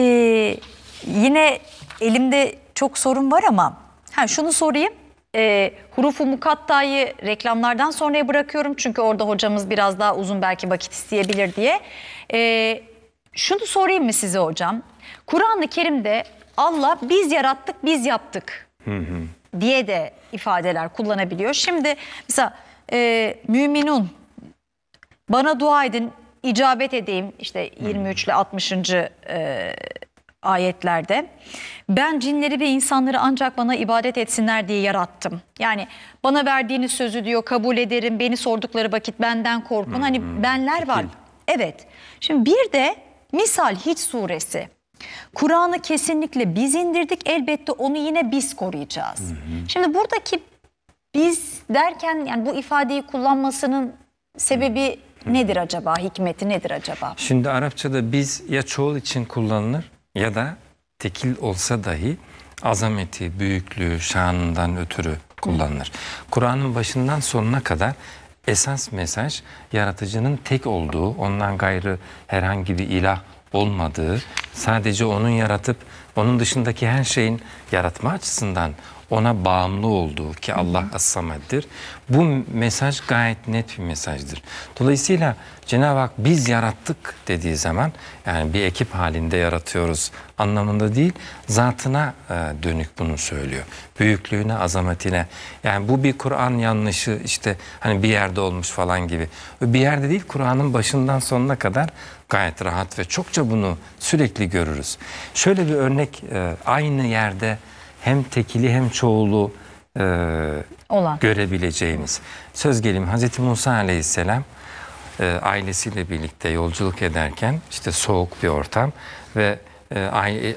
yine elimde çok sorun var ama Ha, şunu sorayım. E, hurufu mukattayı reklamlardan sonraya bırakıyorum. Çünkü orada hocamız biraz daha uzun belki vakit isteyebilir diye. E, şunu sorayım mı size hocam? Kur'an-ı Kerim'de Allah biz yarattık, biz yaptık hı hı. diye de ifadeler kullanabiliyor. Şimdi mesela e, müminun bana dua edin icabet edeyim işte 23 ile 60. E, ayetlerde. Ben cinleri ve insanları ancak bana ibadet etsinler diye yarattım. Yani bana verdiğiniz sözü diyor kabul ederim. Beni sordukları vakit benden korkun. Hani hmm, hani benler var. Evet. Şimdi bir de misal Hiç suresi. Kur'an'ı kesinlikle biz indirdik. Elbette onu yine biz koruyacağız. Hı Şimdi buradaki biz derken yani bu ifadeyi kullanmasının sebebi hı. nedir acaba? Hikmeti nedir acaba? Şimdi Arapçada biz ya çoğul için kullanılır ya da tekil olsa dahi azameti, büyüklüğü, şanından ötürü kullanılır. Kur'an'ın başından sonuna kadar esas mesaj yaratıcının tek olduğu, ondan gayrı herhangi bir ilah olmadığı, sadece onun yaratıp onun dışındaki her şeyin yaratma açısından ona bağımlı olduğu ki Allah as Bu mesaj gayet net bir mesajdır. Dolayısıyla Cenab-ı Hak biz yarattık dediği zaman yani bir ekip halinde yaratıyoruz anlamında değil zatına e, dönük bunu söylüyor. Büyüklüğüne, azametine. Yani bu bir Kur'an yanlışı işte hani bir yerde olmuş falan gibi. Bir yerde değil Kur'an'ın başından sonuna kadar gayet rahat ve çokça bunu sürekli görürüz. Şöyle bir örnek e, aynı yerde hem tekili hem çoğulu e, olan görebileceğimiz. Söz gelim Hazreti Musa Aleyhisselam e, ailesiyle birlikte yolculuk ederken işte soğuk bir ortam ve e,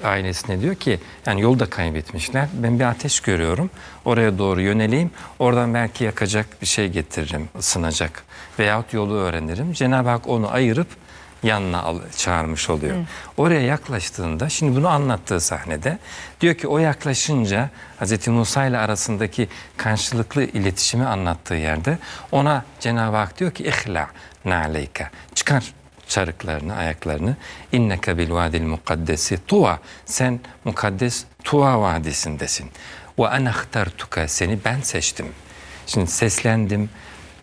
ailesine diyor ki yani yolu da kaybetmişler. Ben bir ateş görüyorum. Oraya doğru yöneleyim. Oradan belki yakacak bir şey getiririm, ısınacak. Veyahut yolu öğrenirim. Cenab-ı Hak onu ayırıp yanına al, çağırmış oluyor. Hı. Oraya yaklaştığında şimdi bunu anlattığı sahnede diyor ki o yaklaşınca Hazreti Musa ile arasındaki karşılıklı iletişimi anlattığı yerde ona Cenab-ı Hak diyor ki ihla naleyka çıkar çarıklarını, ayaklarını. İnneke bil vadil mukaddesi tuva. Sen mukaddes tuva vadisindesin. Ve en ahtartuka seni ben seçtim. Şimdi seslendim,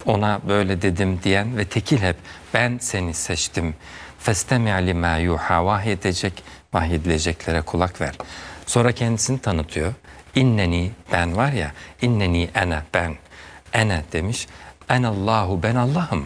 ona böyle dedim diyen ve tekil hep ben seni seçtim. Festemi'a lima yuha edecek vahyedileceklere kulak ver. Sonra kendisini tanıtıyor. İnneni ben var ya, inneni ene ben. Ene demiş. Allahu ben Allah'ım.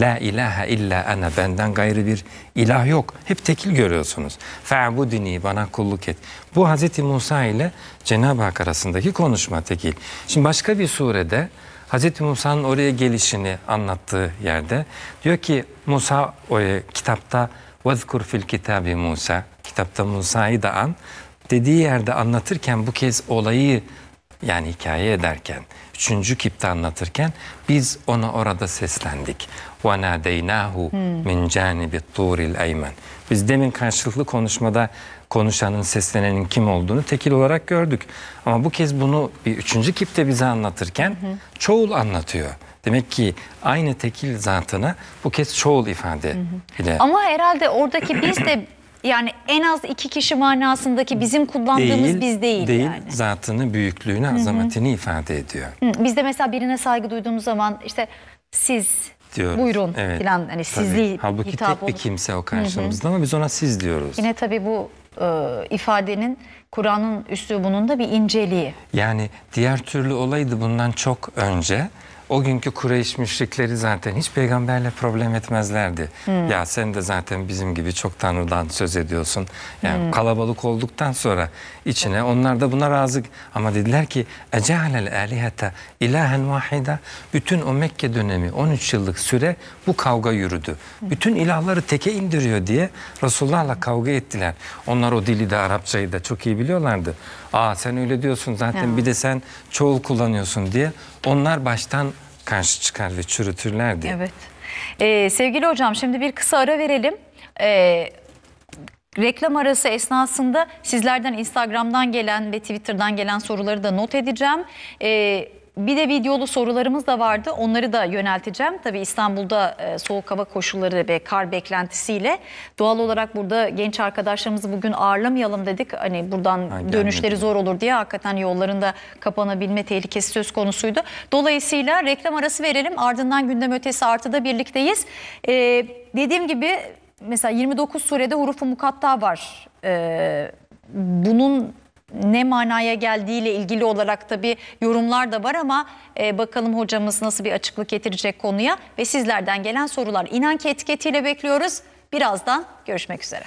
La ilahe illa ana benden gayrı bir ilah yok. Hep tekil görüyorsunuz. Fe'budini bana kulluk et. Bu Hazreti Musa ile Cenab-ı Hak arasındaki konuşma tekil. Şimdi başka bir surede Hazreti Musa'nın oraya gelişini anlattığı yerde diyor ki Musa oraya e, kitapta وَذْكُرْ fil kitabi Musa kitapta Musa'yı da an dediği yerde anlatırken bu kez olayı yani hikaye ederken üçüncü kipte anlatırken biz ona orada seslendik. وَنَادَيْنَاهُ مِنْ جَانِبِ الطُّورِ الْاَيْمَنِ Biz demin karşılıklı konuşmada konuşanın, seslenenin kim olduğunu tekil olarak gördük. Ama bu kez bunu bir üçüncü kipte bize anlatırken hı hı. çoğul anlatıyor. Demek ki aynı tekil zatına bu kez çoğul ifade hı hı. Ama herhalde oradaki biz de yani en az iki kişi manasındaki bizim kullandığımız değil, biz değil, değil yani. Zatını, büyüklüğünü, azametini Hı -hı. ifade ediyor. Hı, biz de mesela birine saygı duyduğumuz zaman işte siz diyoruz. buyurun evet, falan hani sizli Halbuki hitap tek olur. bir kimse o karşımızda Hı -hı. ama biz ona siz diyoruz. Yine tabii bu e, ifadenin Kur'an'ın üslubunun da bir inceliği. Yani diğer türlü olaydı bundan çok önce o günkü Kureyş müşrikleri zaten hiç peygamberle problem etmezlerdi. Hmm. Ya sen de zaten bizim gibi çok tanrıdan söz ediyorsun. Yani hmm. kalabalık olduktan sonra içine onlar da buna razı. Ama dediler ki ecehalel alihata ilahen vahida bütün o Mekke dönemi 13 yıllık süre bu kavga yürüdü. Bütün ilahları teke indiriyor diye Resulullah'la kavga ettiler. Onlar o dili de Arapçayı da çok iyi biliyorlardı. Aa sen öyle diyorsun zaten Ya. bir de sen çoğul kullanıyorsun diye. Onlar baştan karşı çıkar ve çürütürler diye. Evet. Ee, sevgili hocam şimdi bir kısa ara verelim. Ee, reklam arası esnasında sizlerden Instagram'dan gelen ve Twitter'dan gelen soruları da not edeceğim. Ee, bir de videolu sorularımız da vardı. Onları da yönelteceğim. Tabii İstanbul'da e, soğuk hava koşulları ve kar beklentisiyle doğal olarak burada genç arkadaşlarımızı bugün ağırlamayalım dedik. Hani buradan ha, dönüşleri zor olur diye hakikaten yollarında kapanabilme tehlikesi söz konusuydu. Dolayısıyla reklam arası verelim. Ardından gündem ötesi artıda birlikteyiz. Ee, dediğim gibi mesela 29 surede hurufu mukatta var. Ee, bunun ne manaya geldiğiyle ilgili olarak tabii yorumlar da var ama e, bakalım hocamız nasıl bir açıklık getirecek konuya ve sizlerden gelen sorular inan ki etiketiyle bekliyoruz. Birazdan görüşmek üzere.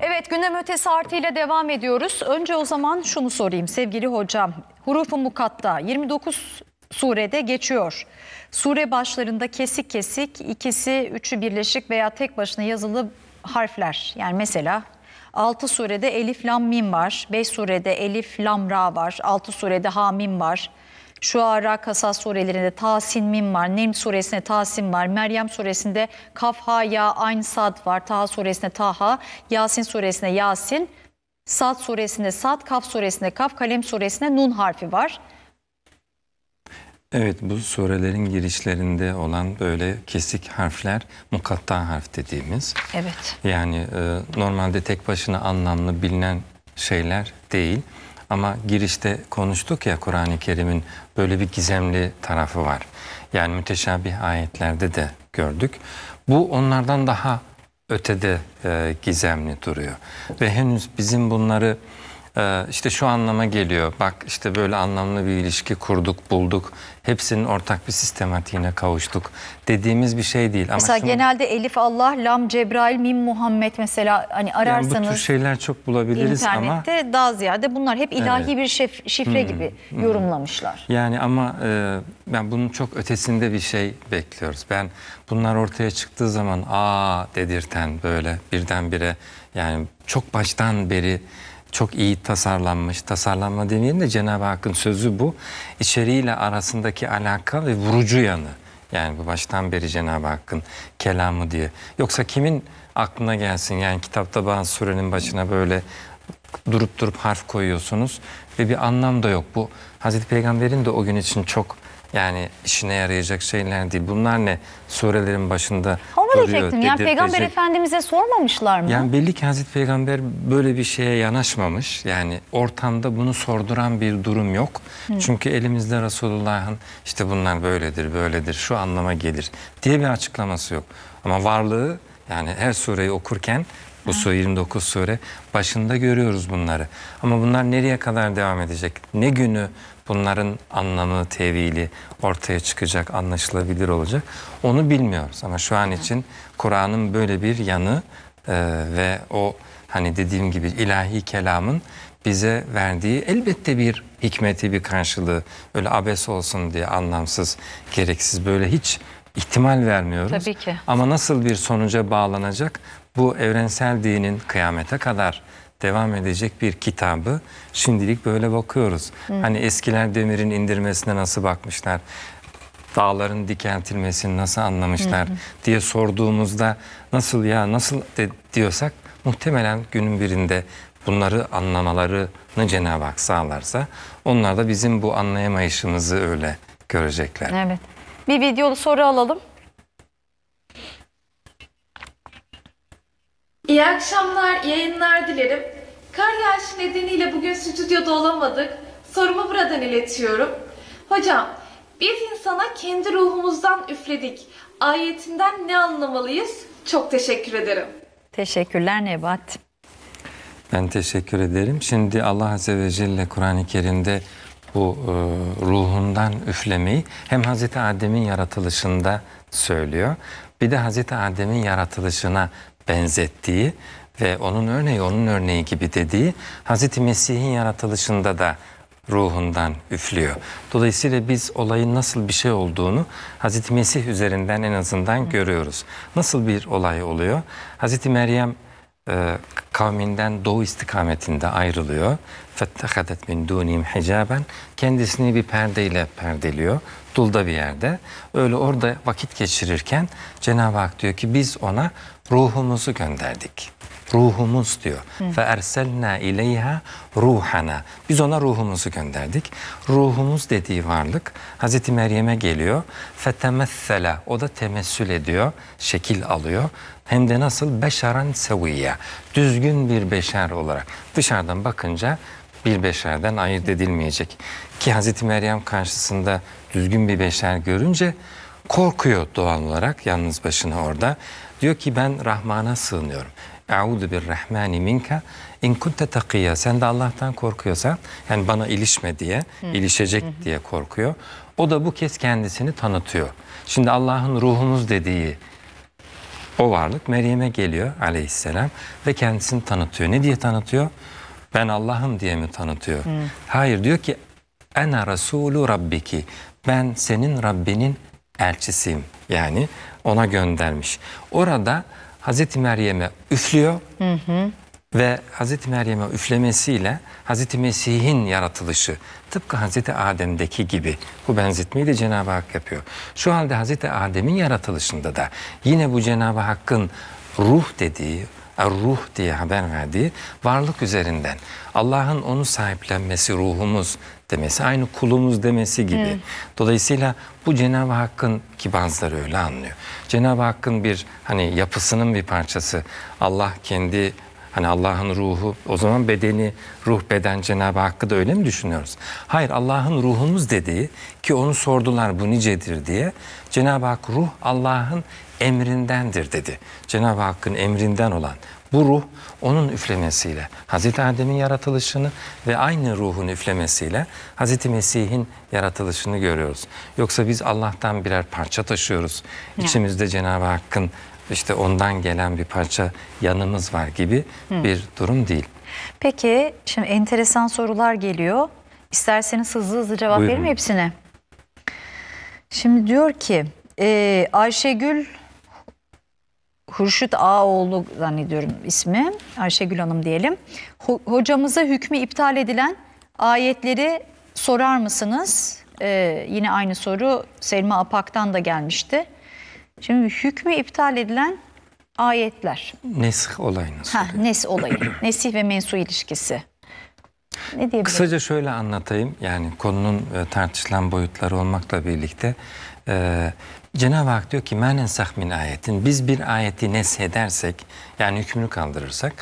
Evet gündem ötesi artıyla devam ediyoruz. Önce o zaman şunu sorayım sevgili hocam. Hurufu mukatta 29 surede geçiyor. Sure başlarında kesik kesik ikisi üçü birleşik veya tek başına yazılı harfler. Yani mesela 6 surede elif lam mim var. 5 surede elif lam ra var. 6 surede ha mim var. Şuara Kasas surelerinde Tasin Mim var. Neml suresinde Tasin var. Meryem suresinde Kaf Ha Ya Ayn Sad var. Taha suresinde Taha. Yasin suresinde Yasin. Sad suresinde Sad, Kaf suresinde Kaf, Kalem suresinde Nun harfi var. Evet bu surelerin girişlerinde olan böyle kesik harfler mukatta harf dediğimiz. Evet. Yani e, normalde tek başına anlamlı bilinen şeyler değil. Ama girişte konuştuk ya Kur'an-ı Kerim'in böyle bir gizemli tarafı var. Yani müteşabih ayetlerde de gördük. Bu onlardan daha ötede e, gizemli duruyor. Ve henüz bizim bunları e, işte şu anlama geliyor. Bak işte böyle anlamlı bir ilişki kurduk, bulduk. Hepsinin ortak bir sistematiğine kavuştuk dediğimiz bir şey değil. Ama mesela şunu, genelde Elif Allah, Lam Cebrail, Mim Muhammed mesela hani ararsanız. Yani bu tür şeyler çok bulabiliriz internette ama. İnternette daha ziyade bunlar hep ilahi evet. bir şef, şifre hmm, gibi hmm. yorumlamışlar. Yani ama e, ben bunun çok ötesinde bir şey bekliyoruz. Ben bunlar ortaya çıktığı zaman aa dedirten böyle birdenbire yani çok baştan beri çok iyi tasarlanmış. Tasarlanma demeyelim de Cenab-ı Hakk'ın sözü bu. İçeriğiyle arasındaki alaka ve vurucu yanı. Yani bu baştan beri Cenab-ı Hakk'ın kelamı diye. Yoksa kimin aklına gelsin? Yani kitapta bazı surenin başına böyle durup durup harf koyuyorsunuz ve bir anlam da yok. Bu Hazreti Peygamber'in de o gün için çok yani işine yarayacak şeyler değil. Bunlar ne? Surelerin başında Onu duruyor. diyecektim. Yani dedirtecek. Peygamber Efendimiz'e sormamışlar mı? Yani belli ki Hazreti Peygamber böyle bir şeye yanaşmamış. Yani ortamda bunu sorduran bir durum yok. Hı. Çünkü elimizde Resulullah'ın işte bunlar böyledir, böyledir, şu anlama gelir diye bir açıklaması yok. Ama varlığı yani her sureyi okurken bu su 29 sure başında görüyoruz bunları. Ama bunlar nereye kadar devam edecek? Ne günü bunların anlamı, tevili ortaya çıkacak, anlaşılabilir olacak? Onu bilmiyoruz ama şu an için Kur'an'ın böyle bir yanı e, ve o hani dediğim gibi ilahi kelamın bize verdiği elbette bir hikmeti, bir karşılığı. Öyle abes olsun diye anlamsız, gereksiz böyle hiç ihtimal vermiyoruz. Tabii ki. Ama nasıl bir sonuca bağlanacak bu evrensel dinin kıyamete kadar devam edecek bir kitabı şimdilik böyle bakıyoruz. Hı. Hani eskiler demirin indirmesine nasıl bakmışlar? dağların dikeltilmesini nasıl anlamışlar hı hı. diye sorduğumuzda nasıl ya nasıl de diyorsak muhtemelen günün birinde bunları anlamalarını Cenab-ı Hak sağlarsa onlar da bizim bu anlayamayışımızı öyle görecekler. Evet. Bir videolu soru alalım. İyi akşamlar, yayınlar dilerim. Kar yağışı nedeniyle bugün stüdyoda olamadık. Sorumu buradan iletiyorum. Hocam, bir insana kendi ruhumuzdan üfledik. Ayetinden ne anlamalıyız? Çok teşekkür ederim. Teşekkürler Nebat. Ben teşekkür ederim. Şimdi Allah Azze ve Celle Kur'an-ı Kerim'de bu e, ruhundan üflemeyi hem Hazreti Adem'in yaratılışında söylüyor. Bir de Hazreti Adem'in yaratılışına benzettiği ve onun örneği onun örneği gibi dediği Hazreti Mesih'in yaratılışında da ruhundan üflüyor. Dolayısıyla biz olayın nasıl bir şey olduğunu Hazreti Mesih üzerinden en azından görüyoruz. Nasıl bir olay oluyor? Hazreti Meryem e, kavminden doğu istikametinde ayrılıyor. Fettehadet min dunim hicaben kendisini bir perdeyle perdeliyor. Dulda bir yerde. Öyle orada vakit geçirirken Cenab-ı Hak diyor ki biz ona ruhumuzu gönderdik ruhumuz diyor. Fe erselna ileyha ruhana. Biz ona ruhumuzu gönderdik. Ruhumuz dediği varlık Hazreti Meryem'e geliyor. temessela. o da temessül ediyor, şekil alıyor. Hem de nasıl beşaran seviye. Düzgün bir beşer olarak. Dışarıdan bakınca bir beşerden ayırt edilmeyecek. Ki Hazreti Meryem karşısında düzgün bir beşer görünce Korkuyor doğal olarak yalnız başına orada. Diyor ki ben Rahman'a sığınıyorum. Euzu bir rahmani minka in kunte takiya. Sen de Allah'tan korkuyorsan yani bana ilişme diye, ilişecek diye korkuyor. O da bu kez kendisini tanıtıyor. Şimdi Allah'ın ruhumuz dediği o varlık Meryem'e geliyor aleyhisselam ve kendisini tanıtıyor. Ne diye tanıtıyor? Ben Allah'ım diye mi tanıtıyor? Hayır diyor ki Ena Resulü Rabbiki. Ben senin Rabbinin elçisiyim yani ona göndermiş. Orada Hazreti Meryem'e üflüyor hı hı. ve Hazreti Meryem'e üflemesiyle Hazreti Mesih'in yaratılışı tıpkı Hazreti Adem'deki gibi bu benzetmeyi de Cenab-ı Hak yapıyor. Şu halde Hazreti Adem'in yaratılışında da yine bu Cenab-ı Hakk'ın ruh dediği, ruh diye haber verdiği varlık üzerinden Allah'ın onu sahiplenmesi ruhumuz demesi aynı kulumuz demesi gibi. Hmm. Dolayısıyla bu Cenab-ı Hakk'ın ki bazıları öyle anlıyor. Cenab-ı Hakk'ın bir hani yapısının bir parçası. Allah kendi Hani Allah'ın ruhu o zaman bedeni ruh beden Cenab-ı Hakk'ı da öyle mi düşünüyoruz? Hayır Allah'ın ruhumuz dediği ki onu sordular bu nicedir diye Cenab-ı Hak ruh Allah'ın emrindendir dedi. Cenab-ı Hakk'ın emrinden olan bu ruh onun üflemesiyle Hazreti Adem'in yaratılışını ve aynı ruhun üflemesiyle Hazreti Mesih'in yaratılışını görüyoruz. Yoksa biz Allah'tan birer parça taşıyoruz. İçimizde Cenab-ı Hakk'ın işte ondan gelen bir parça yanımız var gibi Hı. bir durum değil. Peki şimdi enteresan sorular geliyor. İsterseniz hızlı hızlı cevap Buyurun. mi hepsine. Şimdi diyor ki e, Ayşegül Hürşit Ağoğlu zannediyorum ismi Ayşegül Hanım diyelim. Ho hocamıza hükmü iptal edilen ayetleri sorar mısınız? Ee, yine aynı soru Selma Apak'tan da gelmişti. Şimdi hükmü iptal edilen ayetler. Nesih olayını Ha, nes olayı. <clears throat> Nesih ve mensu ilişkisi. Ne Kısaca şöyle anlatayım. Yani konunun e, tartışılan boyutları olmakla birlikte e, Cenab-ı Hak diyor ki men ensah min ayetin biz bir ayeti neshedersek yani hükmünü kaldırırsak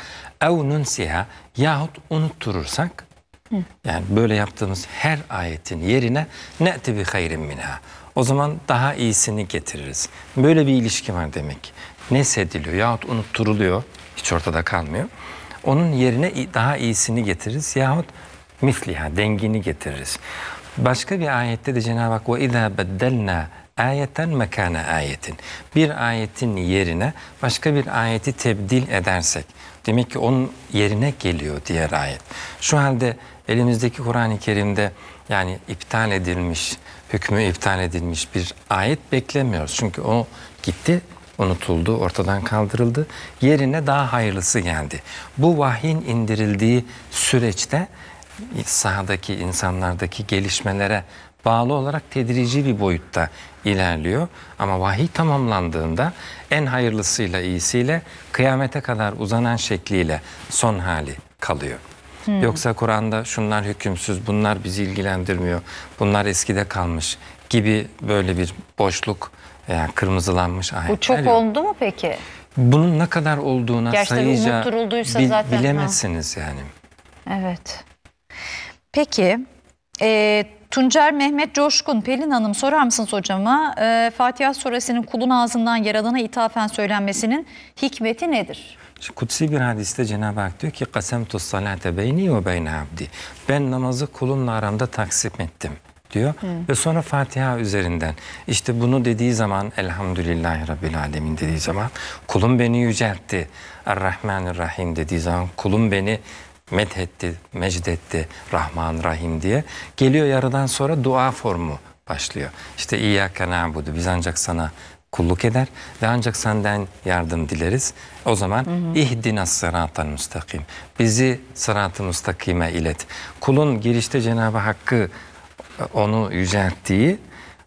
ev nunsiha yahut unutturursak Hı. yani böyle yaptığımız her ayetin yerine ne bi hayrin minha. O zaman daha iyisini getiririz. Böyle bir ilişki var demek. Neshediliyor yahut unutturuluyor. Hiç ortada kalmıyor. Onun yerine daha iyisini getiririz yahut misliha dengini getiririz. Başka bir ayette de Cenab-ı Hak ve izâ beddelnâ ayeten mekana ayetin. Bir ayetin yerine başka bir ayeti tebdil edersek demek ki onun yerine geliyor diğer ayet. Şu halde elimizdeki Kur'an-ı Kerim'de yani iptal edilmiş, hükmü iptal edilmiş bir ayet beklemiyoruz. Çünkü o gitti, unutuldu, ortadan kaldırıldı. Yerine daha hayırlısı geldi. Bu vahyin indirildiği süreçte sahadaki insanlardaki gelişmelere bağlı olarak tedrici bir boyutta ilerliyor. Ama vahiy tamamlandığında en hayırlısıyla iyisiyle kıyamete kadar uzanan şekliyle son hali kalıyor. Hmm. Yoksa Kur'an'da şunlar hükümsüz, bunlar bizi ilgilendirmiyor, bunlar eskide kalmış gibi böyle bir boşluk yani e, kırmızılanmış ayetler. Bu çok yok. oldu mu peki? Bunun ne kadar olduğuna Gerçi sayıca bil, zaten, bilemezsiniz ha. yani. Evet. Peki e, Tuncer Mehmet Coşkun, Pelin Hanım sorar mısınız hocama? E, Fatiha suresinin kulun ağzından yaradana ithafen söylenmesinin hikmeti nedir? Kutsi bir hadiste Cenab-ı Hak diyor ki kasemtu salate beyni ve beyne abdi. Ben namazı kulumla aramda taksim ettim diyor. Hı. Ve sonra Fatiha üzerinden işte bunu dediği zaman Elhamdülillahi Rabbil Alemin dediği zaman kulum beni yüceltti. Errahmanirrahim dediği zaman kulum beni Methetti, mecdetti, Rahman, Rahim diye. Geliyor yarıdan sonra dua formu başlıyor. İşte İyyâke nâbudu biz ancak sana kulluk eder ve ancak senden yardım dileriz. O zaman hı hı. ihdinas sıratal müstakim. Bizi sırat müstakime ilet. Kulun girişte Cenab-ı Hakk'ı e, onu yücelttiği,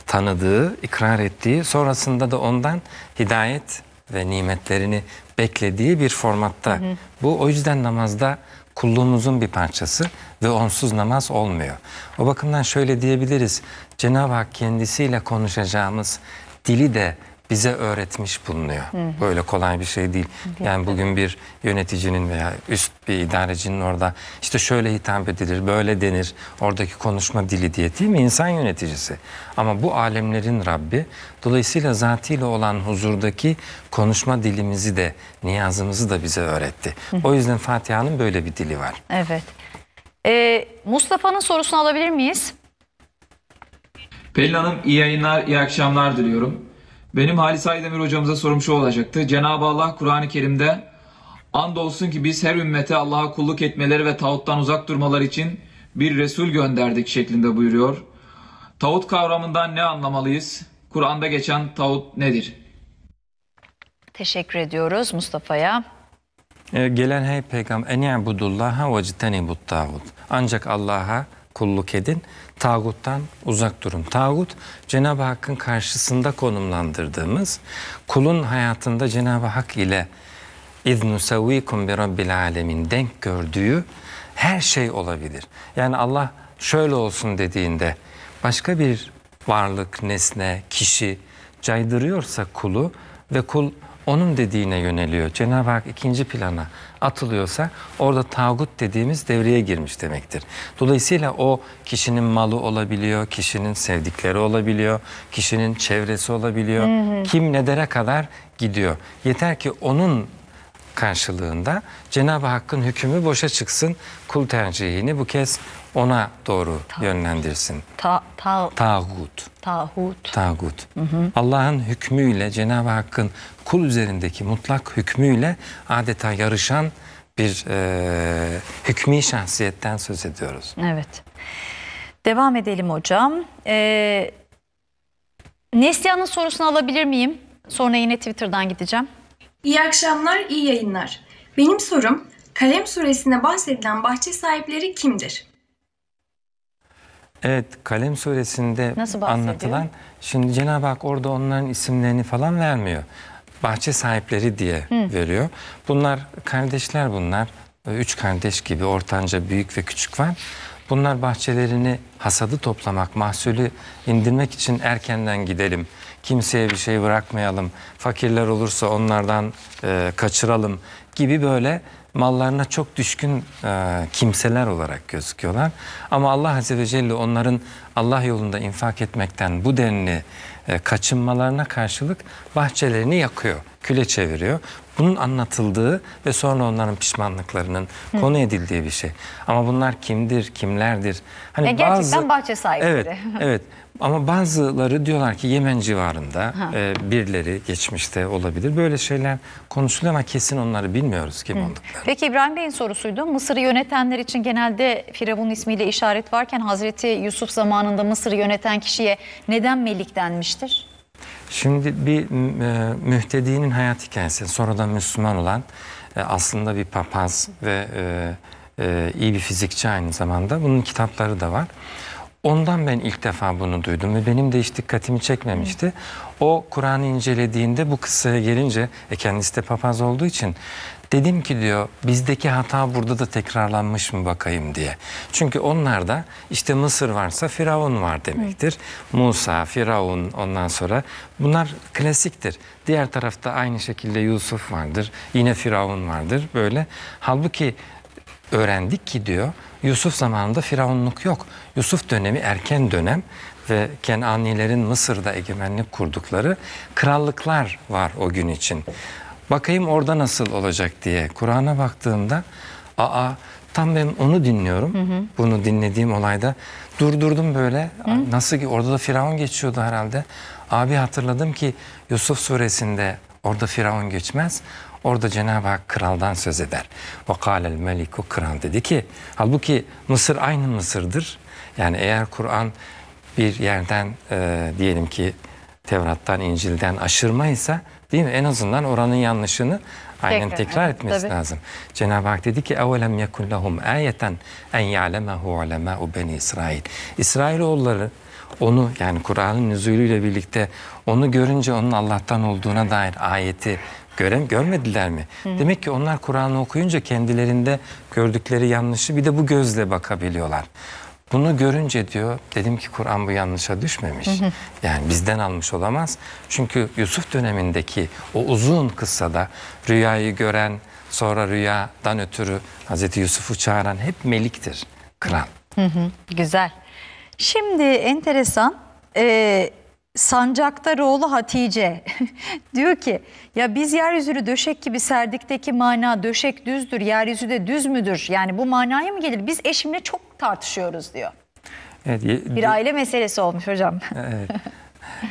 tanıdığı, ikrar ettiği, sonrasında da ondan hidayet ve nimetlerini beklediği bir formatta. Hı hı. Bu o yüzden namazda kulluğumuzun bir parçası ve onsuz namaz olmuyor. O bakımdan şöyle diyebiliriz. Cenab-ı Hak kendisiyle konuşacağımız dili de bize öğretmiş bulunuyor. Hı hı. Böyle kolay bir şey değil. Hı hı. Yani bugün bir yöneticinin veya üst bir idarecinin orada işte şöyle hitap edilir, böyle denir. Oradaki konuşma dili diye değil mi? İnsan yöneticisi. Ama bu alemlerin Rabbi dolayısıyla zatıyla olan huzurdaki konuşma dilimizi de niyazımızı da bize öğretti. Hı hı. O yüzden Fatiha'nın böyle bir dili var. Evet. Ee, Mustafa'nın sorusunu alabilir miyiz? Pelin Hanım iyi yayınlar, iyi akşamlar diliyorum. Benim Halis Aydemir hocamıza sorum şu olacaktı. Cenab-ı Allah Kur'an-ı Kerim'de andolsun ki biz her ümmete Allah'a kulluk etmeleri ve tağuttan uzak durmaları için bir Resul gönderdik şeklinde buyuruyor. Tağut kavramından ne anlamalıyız? Kur'an'da geçen tağut nedir? Teşekkür ediyoruz Mustafa'ya. Ee, gelen hey peygamber en ya'budullaha ve citenibut tağut. Ancak Allah'a kulluk edin. Tağuttan uzak durun. Tağut Cenab-ı Hakk'ın karşısında konumlandırdığımız kulun hayatında Cenab-ı Hak ile İznu sevvikum bi rabbil alemin denk gördüğü her şey olabilir. Yani Allah şöyle olsun dediğinde başka bir varlık, nesne, kişi caydırıyorsa kulu ve kul onun dediğine yöneliyor. Cenab-ı Hak ikinci plana atılıyorsa orada tağut dediğimiz devreye girmiş demektir. Dolayısıyla o kişinin malı olabiliyor, kişinin sevdikleri olabiliyor, kişinin çevresi olabiliyor. Hı hı. Kim nedere kadar gidiyor. Yeter ki onun karşılığında Cenab-ı Hakk'ın hükmü boşa çıksın. Kul tercihini bu kez ona doğru yönlendirsin. Ta, ta, tağut. Tağut. Allah'ın hükmüyle Cenab-ı Hakk'ın kul üzerindeki mutlak hükmüyle adeta yarışan bir e, hükmü şahsiyetten söz ediyoruz. Evet. Devam edelim hocam. Ee, Neslihan'ın sorusunu alabilir miyim? Sonra yine Twitter'dan gideceğim. İyi akşamlar, iyi yayınlar. Benim sorum Kalem suresinde bahsedilen bahçe sahipleri kimdir? Evet Kalem suresinde anlatılan şimdi Cenab-ı Hak orada onların isimlerini falan vermiyor. Bahçe sahipleri diye Hı. veriyor. Bunlar kardeşler bunlar. Üç kardeş gibi ortanca büyük ve küçük var. Bunlar bahçelerini hasadı toplamak, mahsulü indirmek için erkenden gidelim. Kimseye bir şey bırakmayalım. Fakirler olursa onlardan e, kaçıralım gibi böyle mallarına çok düşkün e, kimseler olarak gözüküyorlar. Ama Allah Azze ve Celle onların Allah yolunda infak etmekten bu denli e, kaçınmalarına karşılık bahçelerini yakıyor, küle çeviriyor. Bunun anlatıldığı ve sonra onların pişmanlıklarının Hı. konu edildiği bir şey. Ama bunlar kimdir, kimlerdir? Hani e, gerçekten bazı, bahçe sahipleri. Evet, evet. Ama bazıları diyorlar ki Yemen civarında ha. e, birileri geçmişte olabilir. Böyle şeyler konuşuluyor ama kesin onları bilmiyoruz kim Hı. olduklarını. Peki İbrahim Bey'in sorusuydu. Mısır'ı yönetenler için genelde Firavun ismiyle işaret varken Hazreti Yusuf zamanında Mısır'ı yöneten kişiye neden Melik denmiştir? Şimdi bir e, mühtedinin hayat hikayesi, sonradan Müslüman olan e, aslında bir papaz ve e, iyi bir fizikçi aynı zamanda. Bunun kitapları da var. Ondan ben ilk defa bunu duydum ve benim de hiç dikkatimi çekmemişti. O Kur'an'ı incelediğinde bu kıssaya gelince e kendisi de papaz olduğu için Dedim ki diyor bizdeki hata burada da tekrarlanmış mı bakayım diye. Çünkü onlar da işte Mısır varsa Firavun var demektir. Hı. Musa, Firavun ondan sonra bunlar klasiktir. Diğer tarafta aynı şekilde Yusuf vardır. Yine Firavun vardır böyle. Halbuki öğrendik ki diyor Yusuf zamanında Firavunluk yok. Yusuf dönemi erken dönem ve Kenanilerin Mısır'da egemenlik kurdukları krallıklar var o gün için. Bakayım orada nasıl olacak diye. Kur'an'a baktığımda aa tam ben onu dinliyorum. Hı hı. Bunu dinlediğim olayda durdurdum böyle. Hı. Nasıl ki orada da Firavun geçiyordu herhalde. Abi hatırladım ki Yusuf suresinde orada Firavun geçmez. Orada Cenab-ı Hak kraldan söz eder. Vakalel meliku kral dedi ki halbuki Mısır aynı Mısır'dır. Yani eğer Kur'an bir yerden e, diyelim ki Tevrat'tan, İncil'den aşırmaysa Değil mi? En azından oranın yanlışını aynen Tekrar, tekrar evet, etmesi tabii. lazım. Cenab-ı Hak dedi ki اَوَلَمْ يَكُنْ لَهُمْ اَيَةً اَنْ يَعْلَمَهُ عَلَمَاءُ بَنِي İsrail. İsrailoğulları onu yani Kur'an'ın nüzulüyle birlikte onu görünce onun Allah'tan olduğuna dair ayeti Görem, görmediler mi? -hı. Demek ki onlar Kur'an'ı okuyunca kendilerinde gördükleri yanlışı bir de bu gözle bakabiliyorlar. Bunu görünce diyor dedim ki Kur'an bu yanlışa düşmemiş. Yani bizden almış olamaz. Çünkü Yusuf dönemindeki o uzun kıssada rüyayı gören sonra rüyadan ötürü Hazreti Yusuf'u çağıran hep meliktir kral. güzel. Şimdi enteresan. Ee, Sancaktaroğlu Hatice <laughs> diyor ki ya biz yeryüzünü döşek gibi serdikteki mana döşek düzdür, yeryüzü de düz müdür? Yani bu manaya mı gelir? Biz eşimle çok tartışıyoruz diyor. Evet, bir aile meselesi olmuş hocam. <laughs> evet.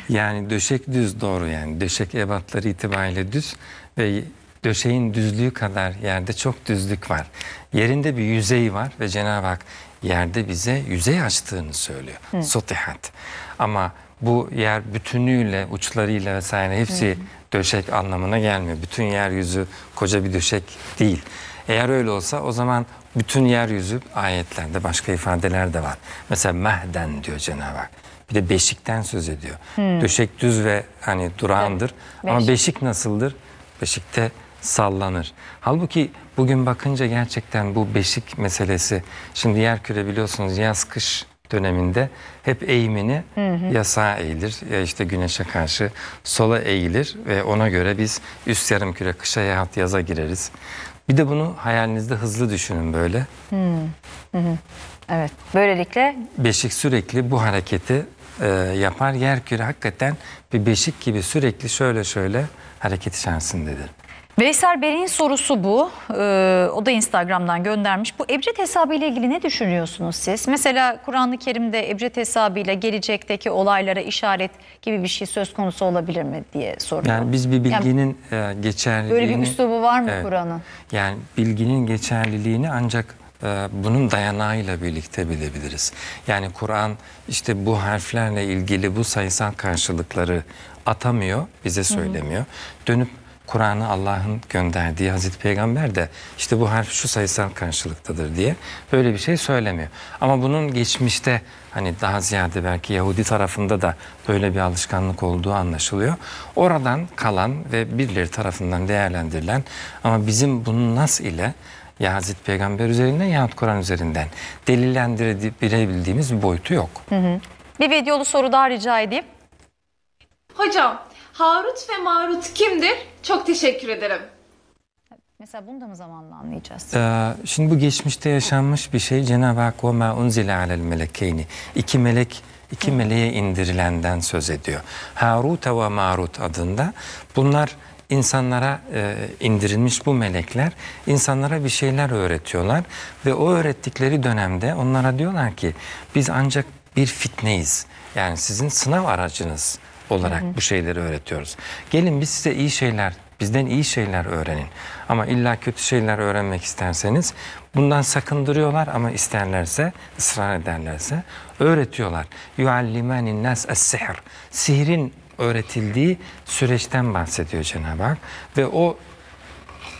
Yani döşek düz doğru yani döşek ebatları itibariyle düz ve döşeğin düzlüğü kadar yerde çok düzlük var. Yerinde bir yüzey var ve Cenab-ı Hak yerde bize yüzey açtığını söylüyor. Hı. Sotihat. Ama bu yer bütünüyle, uçlarıyla vesaire hepsi döşek anlamına gelmiyor. Bütün yeryüzü koca bir döşek değil. Eğer öyle olsa o zaman bütün yeryüzü ayetlerde başka ifadeler de var. Mesela mehden diyor Cenab-ı Hak. Bir de beşikten söz ediyor. Hmm. Döşek düz ve hani durağındır. Evet. Ama beşik nasıldır? Beşikte sallanır. Halbuki bugün bakınca gerçekten bu beşik meselesi. Şimdi yer küre biliyorsunuz yaz kış döneminde hep eğimini hı hı. yasağa eğilir. işte güneşe karşı sola eğilir ve ona göre biz üst yarım küre kışa yahut yaza gireriz. Bir de bunu hayalinizde hızlı düşünün böyle. hı. hı. Evet. Böylelikle beşik sürekli bu hareketi e, yapar. Yer küre hakikaten bir beşik gibi sürekli şöyle şöyle hareket içerisindedir. Veysel Bey'in sorusu bu. Ee, o da Instagram'dan göndermiş. Bu Ebced hesabı ile ilgili ne düşünüyorsunuz siz? Mesela Kur'an-ı Kerim'de Ebced ile gelecekteki olaylara işaret gibi bir şey söz konusu olabilir mi diye soruyor. Yani biz bir bilginin yani, e, geçerliliğini... Böyle bir üslubu var mı evet, Kur'an'ın? Yani bilginin geçerliliğini ancak e, bunun dayanağıyla birlikte bilebiliriz. Yani Kur'an işte bu harflerle ilgili bu sayısal karşılıkları atamıyor, bize söylemiyor. Hı hı. Dönüp Kur'an'ı Allah'ın gönderdiği Hazreti Peygamber de işte bu harf şu sayısal karşılıktadır diye böyle bir şey söylemiyor. Ama bunun geçmişte hani daha ziyade belki Yahudi tarafında da böyle bir alışkanlık olduğu anlaşılıyor. Oradan kalan ve birileri tarafından değerlendirilen ama bizim bunu nasıl ile ya Hazreti Peygamber üzerinden yahut Kur'an üzerinden delillendirebildiğimiz bir boyutu yok. Hı hı. Bir videolu soru daha rica edeyim. Hocam Harut ve Marut kimdir? Çok teşekkür ederim. Mesela bunu da mı zamanla anlayacağız? Ee, şimdi bu geçmişte yaşanmış bir şey. Cenab-ı Hak ve ma unzile alel melekeyni. İki melek iki meleğe indirilenden söz ediyor. Harut ve Marut adında. Bunlar insanlara e, indirilmiş bu melekler insanlara bir şeyler öğretiyorlar ve o öğrettikleri dönemde onlara diyorlar ki biz ancak bir fitneyiz. Yani sizin sınav aracınız olarak hı hı. bu şeyleri öğretiyoruz. Gelin biz size iyi şeyler, bizden iyi şeyler öğrenin. Ama illa kötü şeyler öğrenmek isterseniz bundan sakındırıyorlar ama isterlerse, ısrar ederlerse öğretiyorlar. يُعَلِّمَانِ النَّاسَ السِّحْرِ Sihrin öğretildiği süreçten bahsediyor Cenab-ı Hak ve o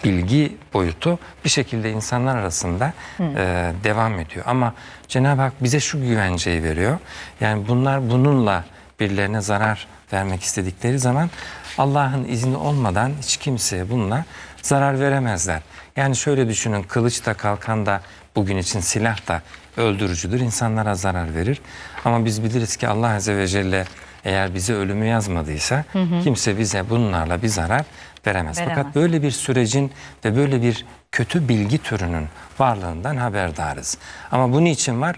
bilgi boyutu bir şekilde insanlar arasında e, devam ediyor. Ama Cenab-ı Hak bize şu güvenceyi veriyor. Yani bunlar bununla birilerine zarar vermek istedikleri zaman Allah'ın izni olmadan hiç kimseye bununla zarar veremezler. Yani şöyle düşünün kılıç da kalkan da bugün için silah da öldürücüdür insanlara zarar verir. Ama biz biliriz ki Allah Azze ve Celle eğer bize ölümü yazmadıysa hı hı. kimse bize bunlarla bir zarar veremez. veremez. Fakat böyle bir sürecin ve böyle bir kötü bilgi türünün varlığından haberdarız. Ama bunun için var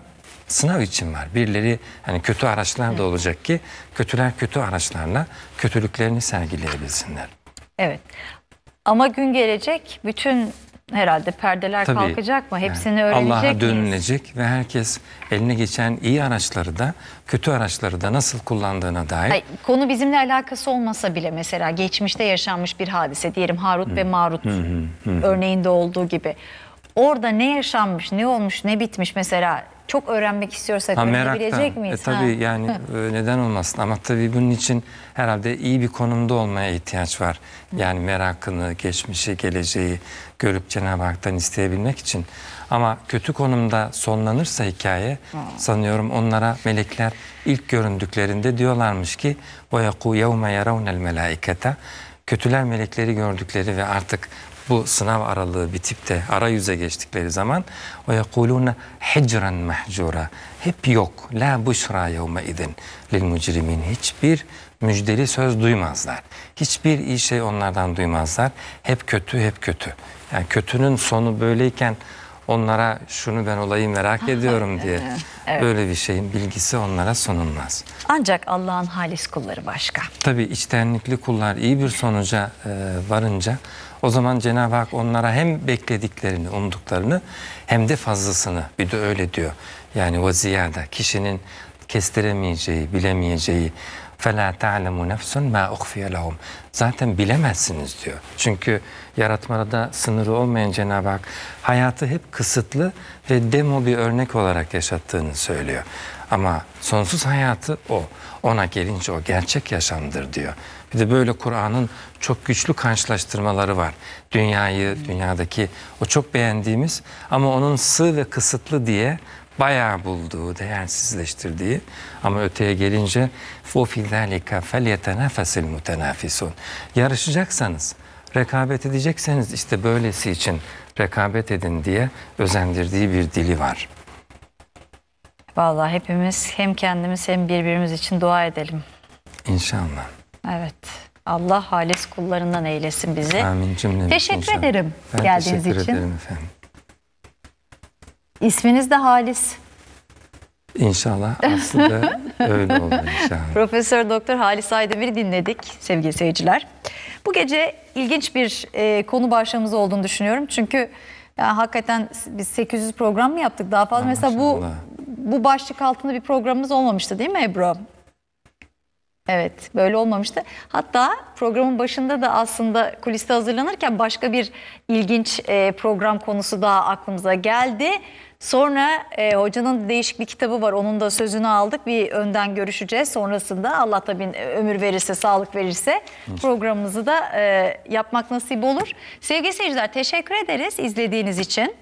sınav için var. Birileri hani kötü araçlar da olacak ki kötüler kötü araçlarla kötülüklerini sergileyebilsinler. Evet. Ama gün gelecek bütün herhalde perdeler Tabii, kalkacak mı? Hepsini yani öğrenecek Allah'a dönülecek ve herkes eline geçen iyi araçları da kötü araçları da nasıl kullandığına dair. Hayır, konu bizimle alakası olmasa bile mesela geçmişte yaşanmış bir hadise diyelim Harut hmm. ve Marut hmm. örneğinde olduğu gibi. Orada ne yaşanmış, ne olmuş, ne bitmiş mesela çok öğrenmek istiyorsak ha, öğrenebilecek e, miyiz? E, tabii ha. yani <laughs> e, neden olmasın ama tabii bunun için herhalde iyi bir konumda olmaya ihtiyaç var. Yani merakını, geçmişi, geleceği görüp Cenab-ı Hak'tan isteyebilmek için. Ama kötü konumda sonlanırsa hikaye hmm. sanıyorum onlara melekler ilk göründüklerinde diyorlarmış ki وَيَقُوا يَوْمَ يَرَوْنَ الْمَلَائِكَةَ Kötüler melekleri gördükleri ve artık bu sınav aralığı bitip de ara yüze geçtikleri zaman o yekuluna hicran mahcura hep yok la buşra yevme idin lil mucrimin hiçbir müjdeli söz duymazlar. Hiçbir iyi şey onlardan duymazlar. Hep kötü, hep kötü. Yani kötünün sonu böyleyken onlara şunu ben olayım merak ediyorum diye evet. böyle bir şeyin bilgisi onlara sunulmaz. Ancak Allah'ın halis kulları başka. Tabii içtenlikli kullar iyi bir sonuca e, varınca o zaman Cenab-ı Hak onlara hem beklediklerini, umduklarını hem de fazlasını bir de öyle diyor. Yani vaziyada kişinin kestiremeyeceği, bilemeyeceği فَلَا تَعْلَمُ نَفْسٌ مَا اُخْفِيَ لَهُمْ Zaten bilemezsiniz diyor. Çünkü yaratmada sınırı olmayan Cenab-ı Hak hayatı hep kısıtlı ve demo bir örnek olarak yaşattığını söylüyor. Ama sonsuz hayatı o. Ona gelince o gerçek yaşamdır diyor. Bir de böyle Kur'an'ın çok güçlü karşılaştırmaları var. Dünyayı, dünyadaki o çok beğendiğimiz ama onun sığ ve kısıtlı diye bayağı bulduğu, değersizleştirdiği ama öteye gelince فَوْفِ ذَٰلِكَ فَلْيَتَنَافَسِ الْمُتَنَافِسُونَ Yarışacaksanız, rekabet edecekseniz işte böylesi için rekabet edin diye özendirdiği bir dili var. Vallahi hepimiz hem kendimiz hem birbirimiz için dua edelim. İnşallah. Evet. Allah halis kullarından eylesin bizi. Amin cümlemiz. Teşekkür olsun. ederim ben geldiğiniz teşekkür için. ederim efendim. İsminiz de Halis. İnşallah aslında <laughs> öyle olur inşallah. Profesör Doktor Halis Aydemir'i dinledik sevgili seyirciler. Bu gece ilginç bir e, konu başlığımız olduğunu düşünüyorum. Çünkü yani hakikaten biz 800 program mı yaptık daha fazla? Maşallah. Mesela bu bu başlık altında bir programımız olmamıştı değil mi Ebru? Evet böyle olmamıştı. Hatta programın başında da aslında kuliste hazırlanırken başka bir ilginç e, program konusu daha aklımıza geldi. Sonra e, hocanın değişik bir kitabı var. Onun da sözünü aldık. Bir önden görüşeceğiz. Sonrasında Allah tabii e, ömür verirse, sağlık verirse programımızı da e, yapmak nasip olur. Sevgili seyirciler teşekkür ederiz izlediğiniz için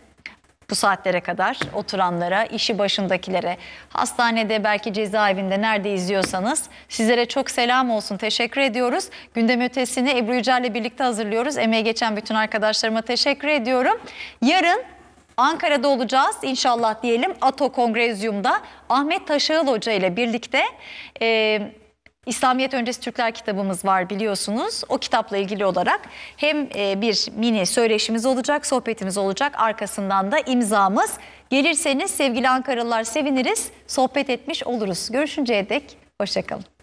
bu saatlere kadar oturanlara, işi başındakilere, hastanede belki cezaevinde nerede izliyorsanız sizlere çok selam olsun. Teşekkür ediyoruz. Gündem ötesini Ebru Yücel'le birlikte hazırlıyoruz. Emeği geçen bütün arkadaşlarıma teşekkür ediyorum. Yarın Ankara'da olacağız inşallah diyelim Ato Kongrezyum'da Ahmet Taşağıl Hoca ile birlikte e, İslamiyet öncesi Türkler kitabımız var biliyorsunuz. O kitapla ilgili olarak hem e, bir mini söyleşimiz olacak, sohbetimiz olacak. Arkasından da imzamız. Gelirseniz sevgili Ankaralılar seviniriz. Sohbet etmiş oluruz. Görüşünceye dek hoşçakalın.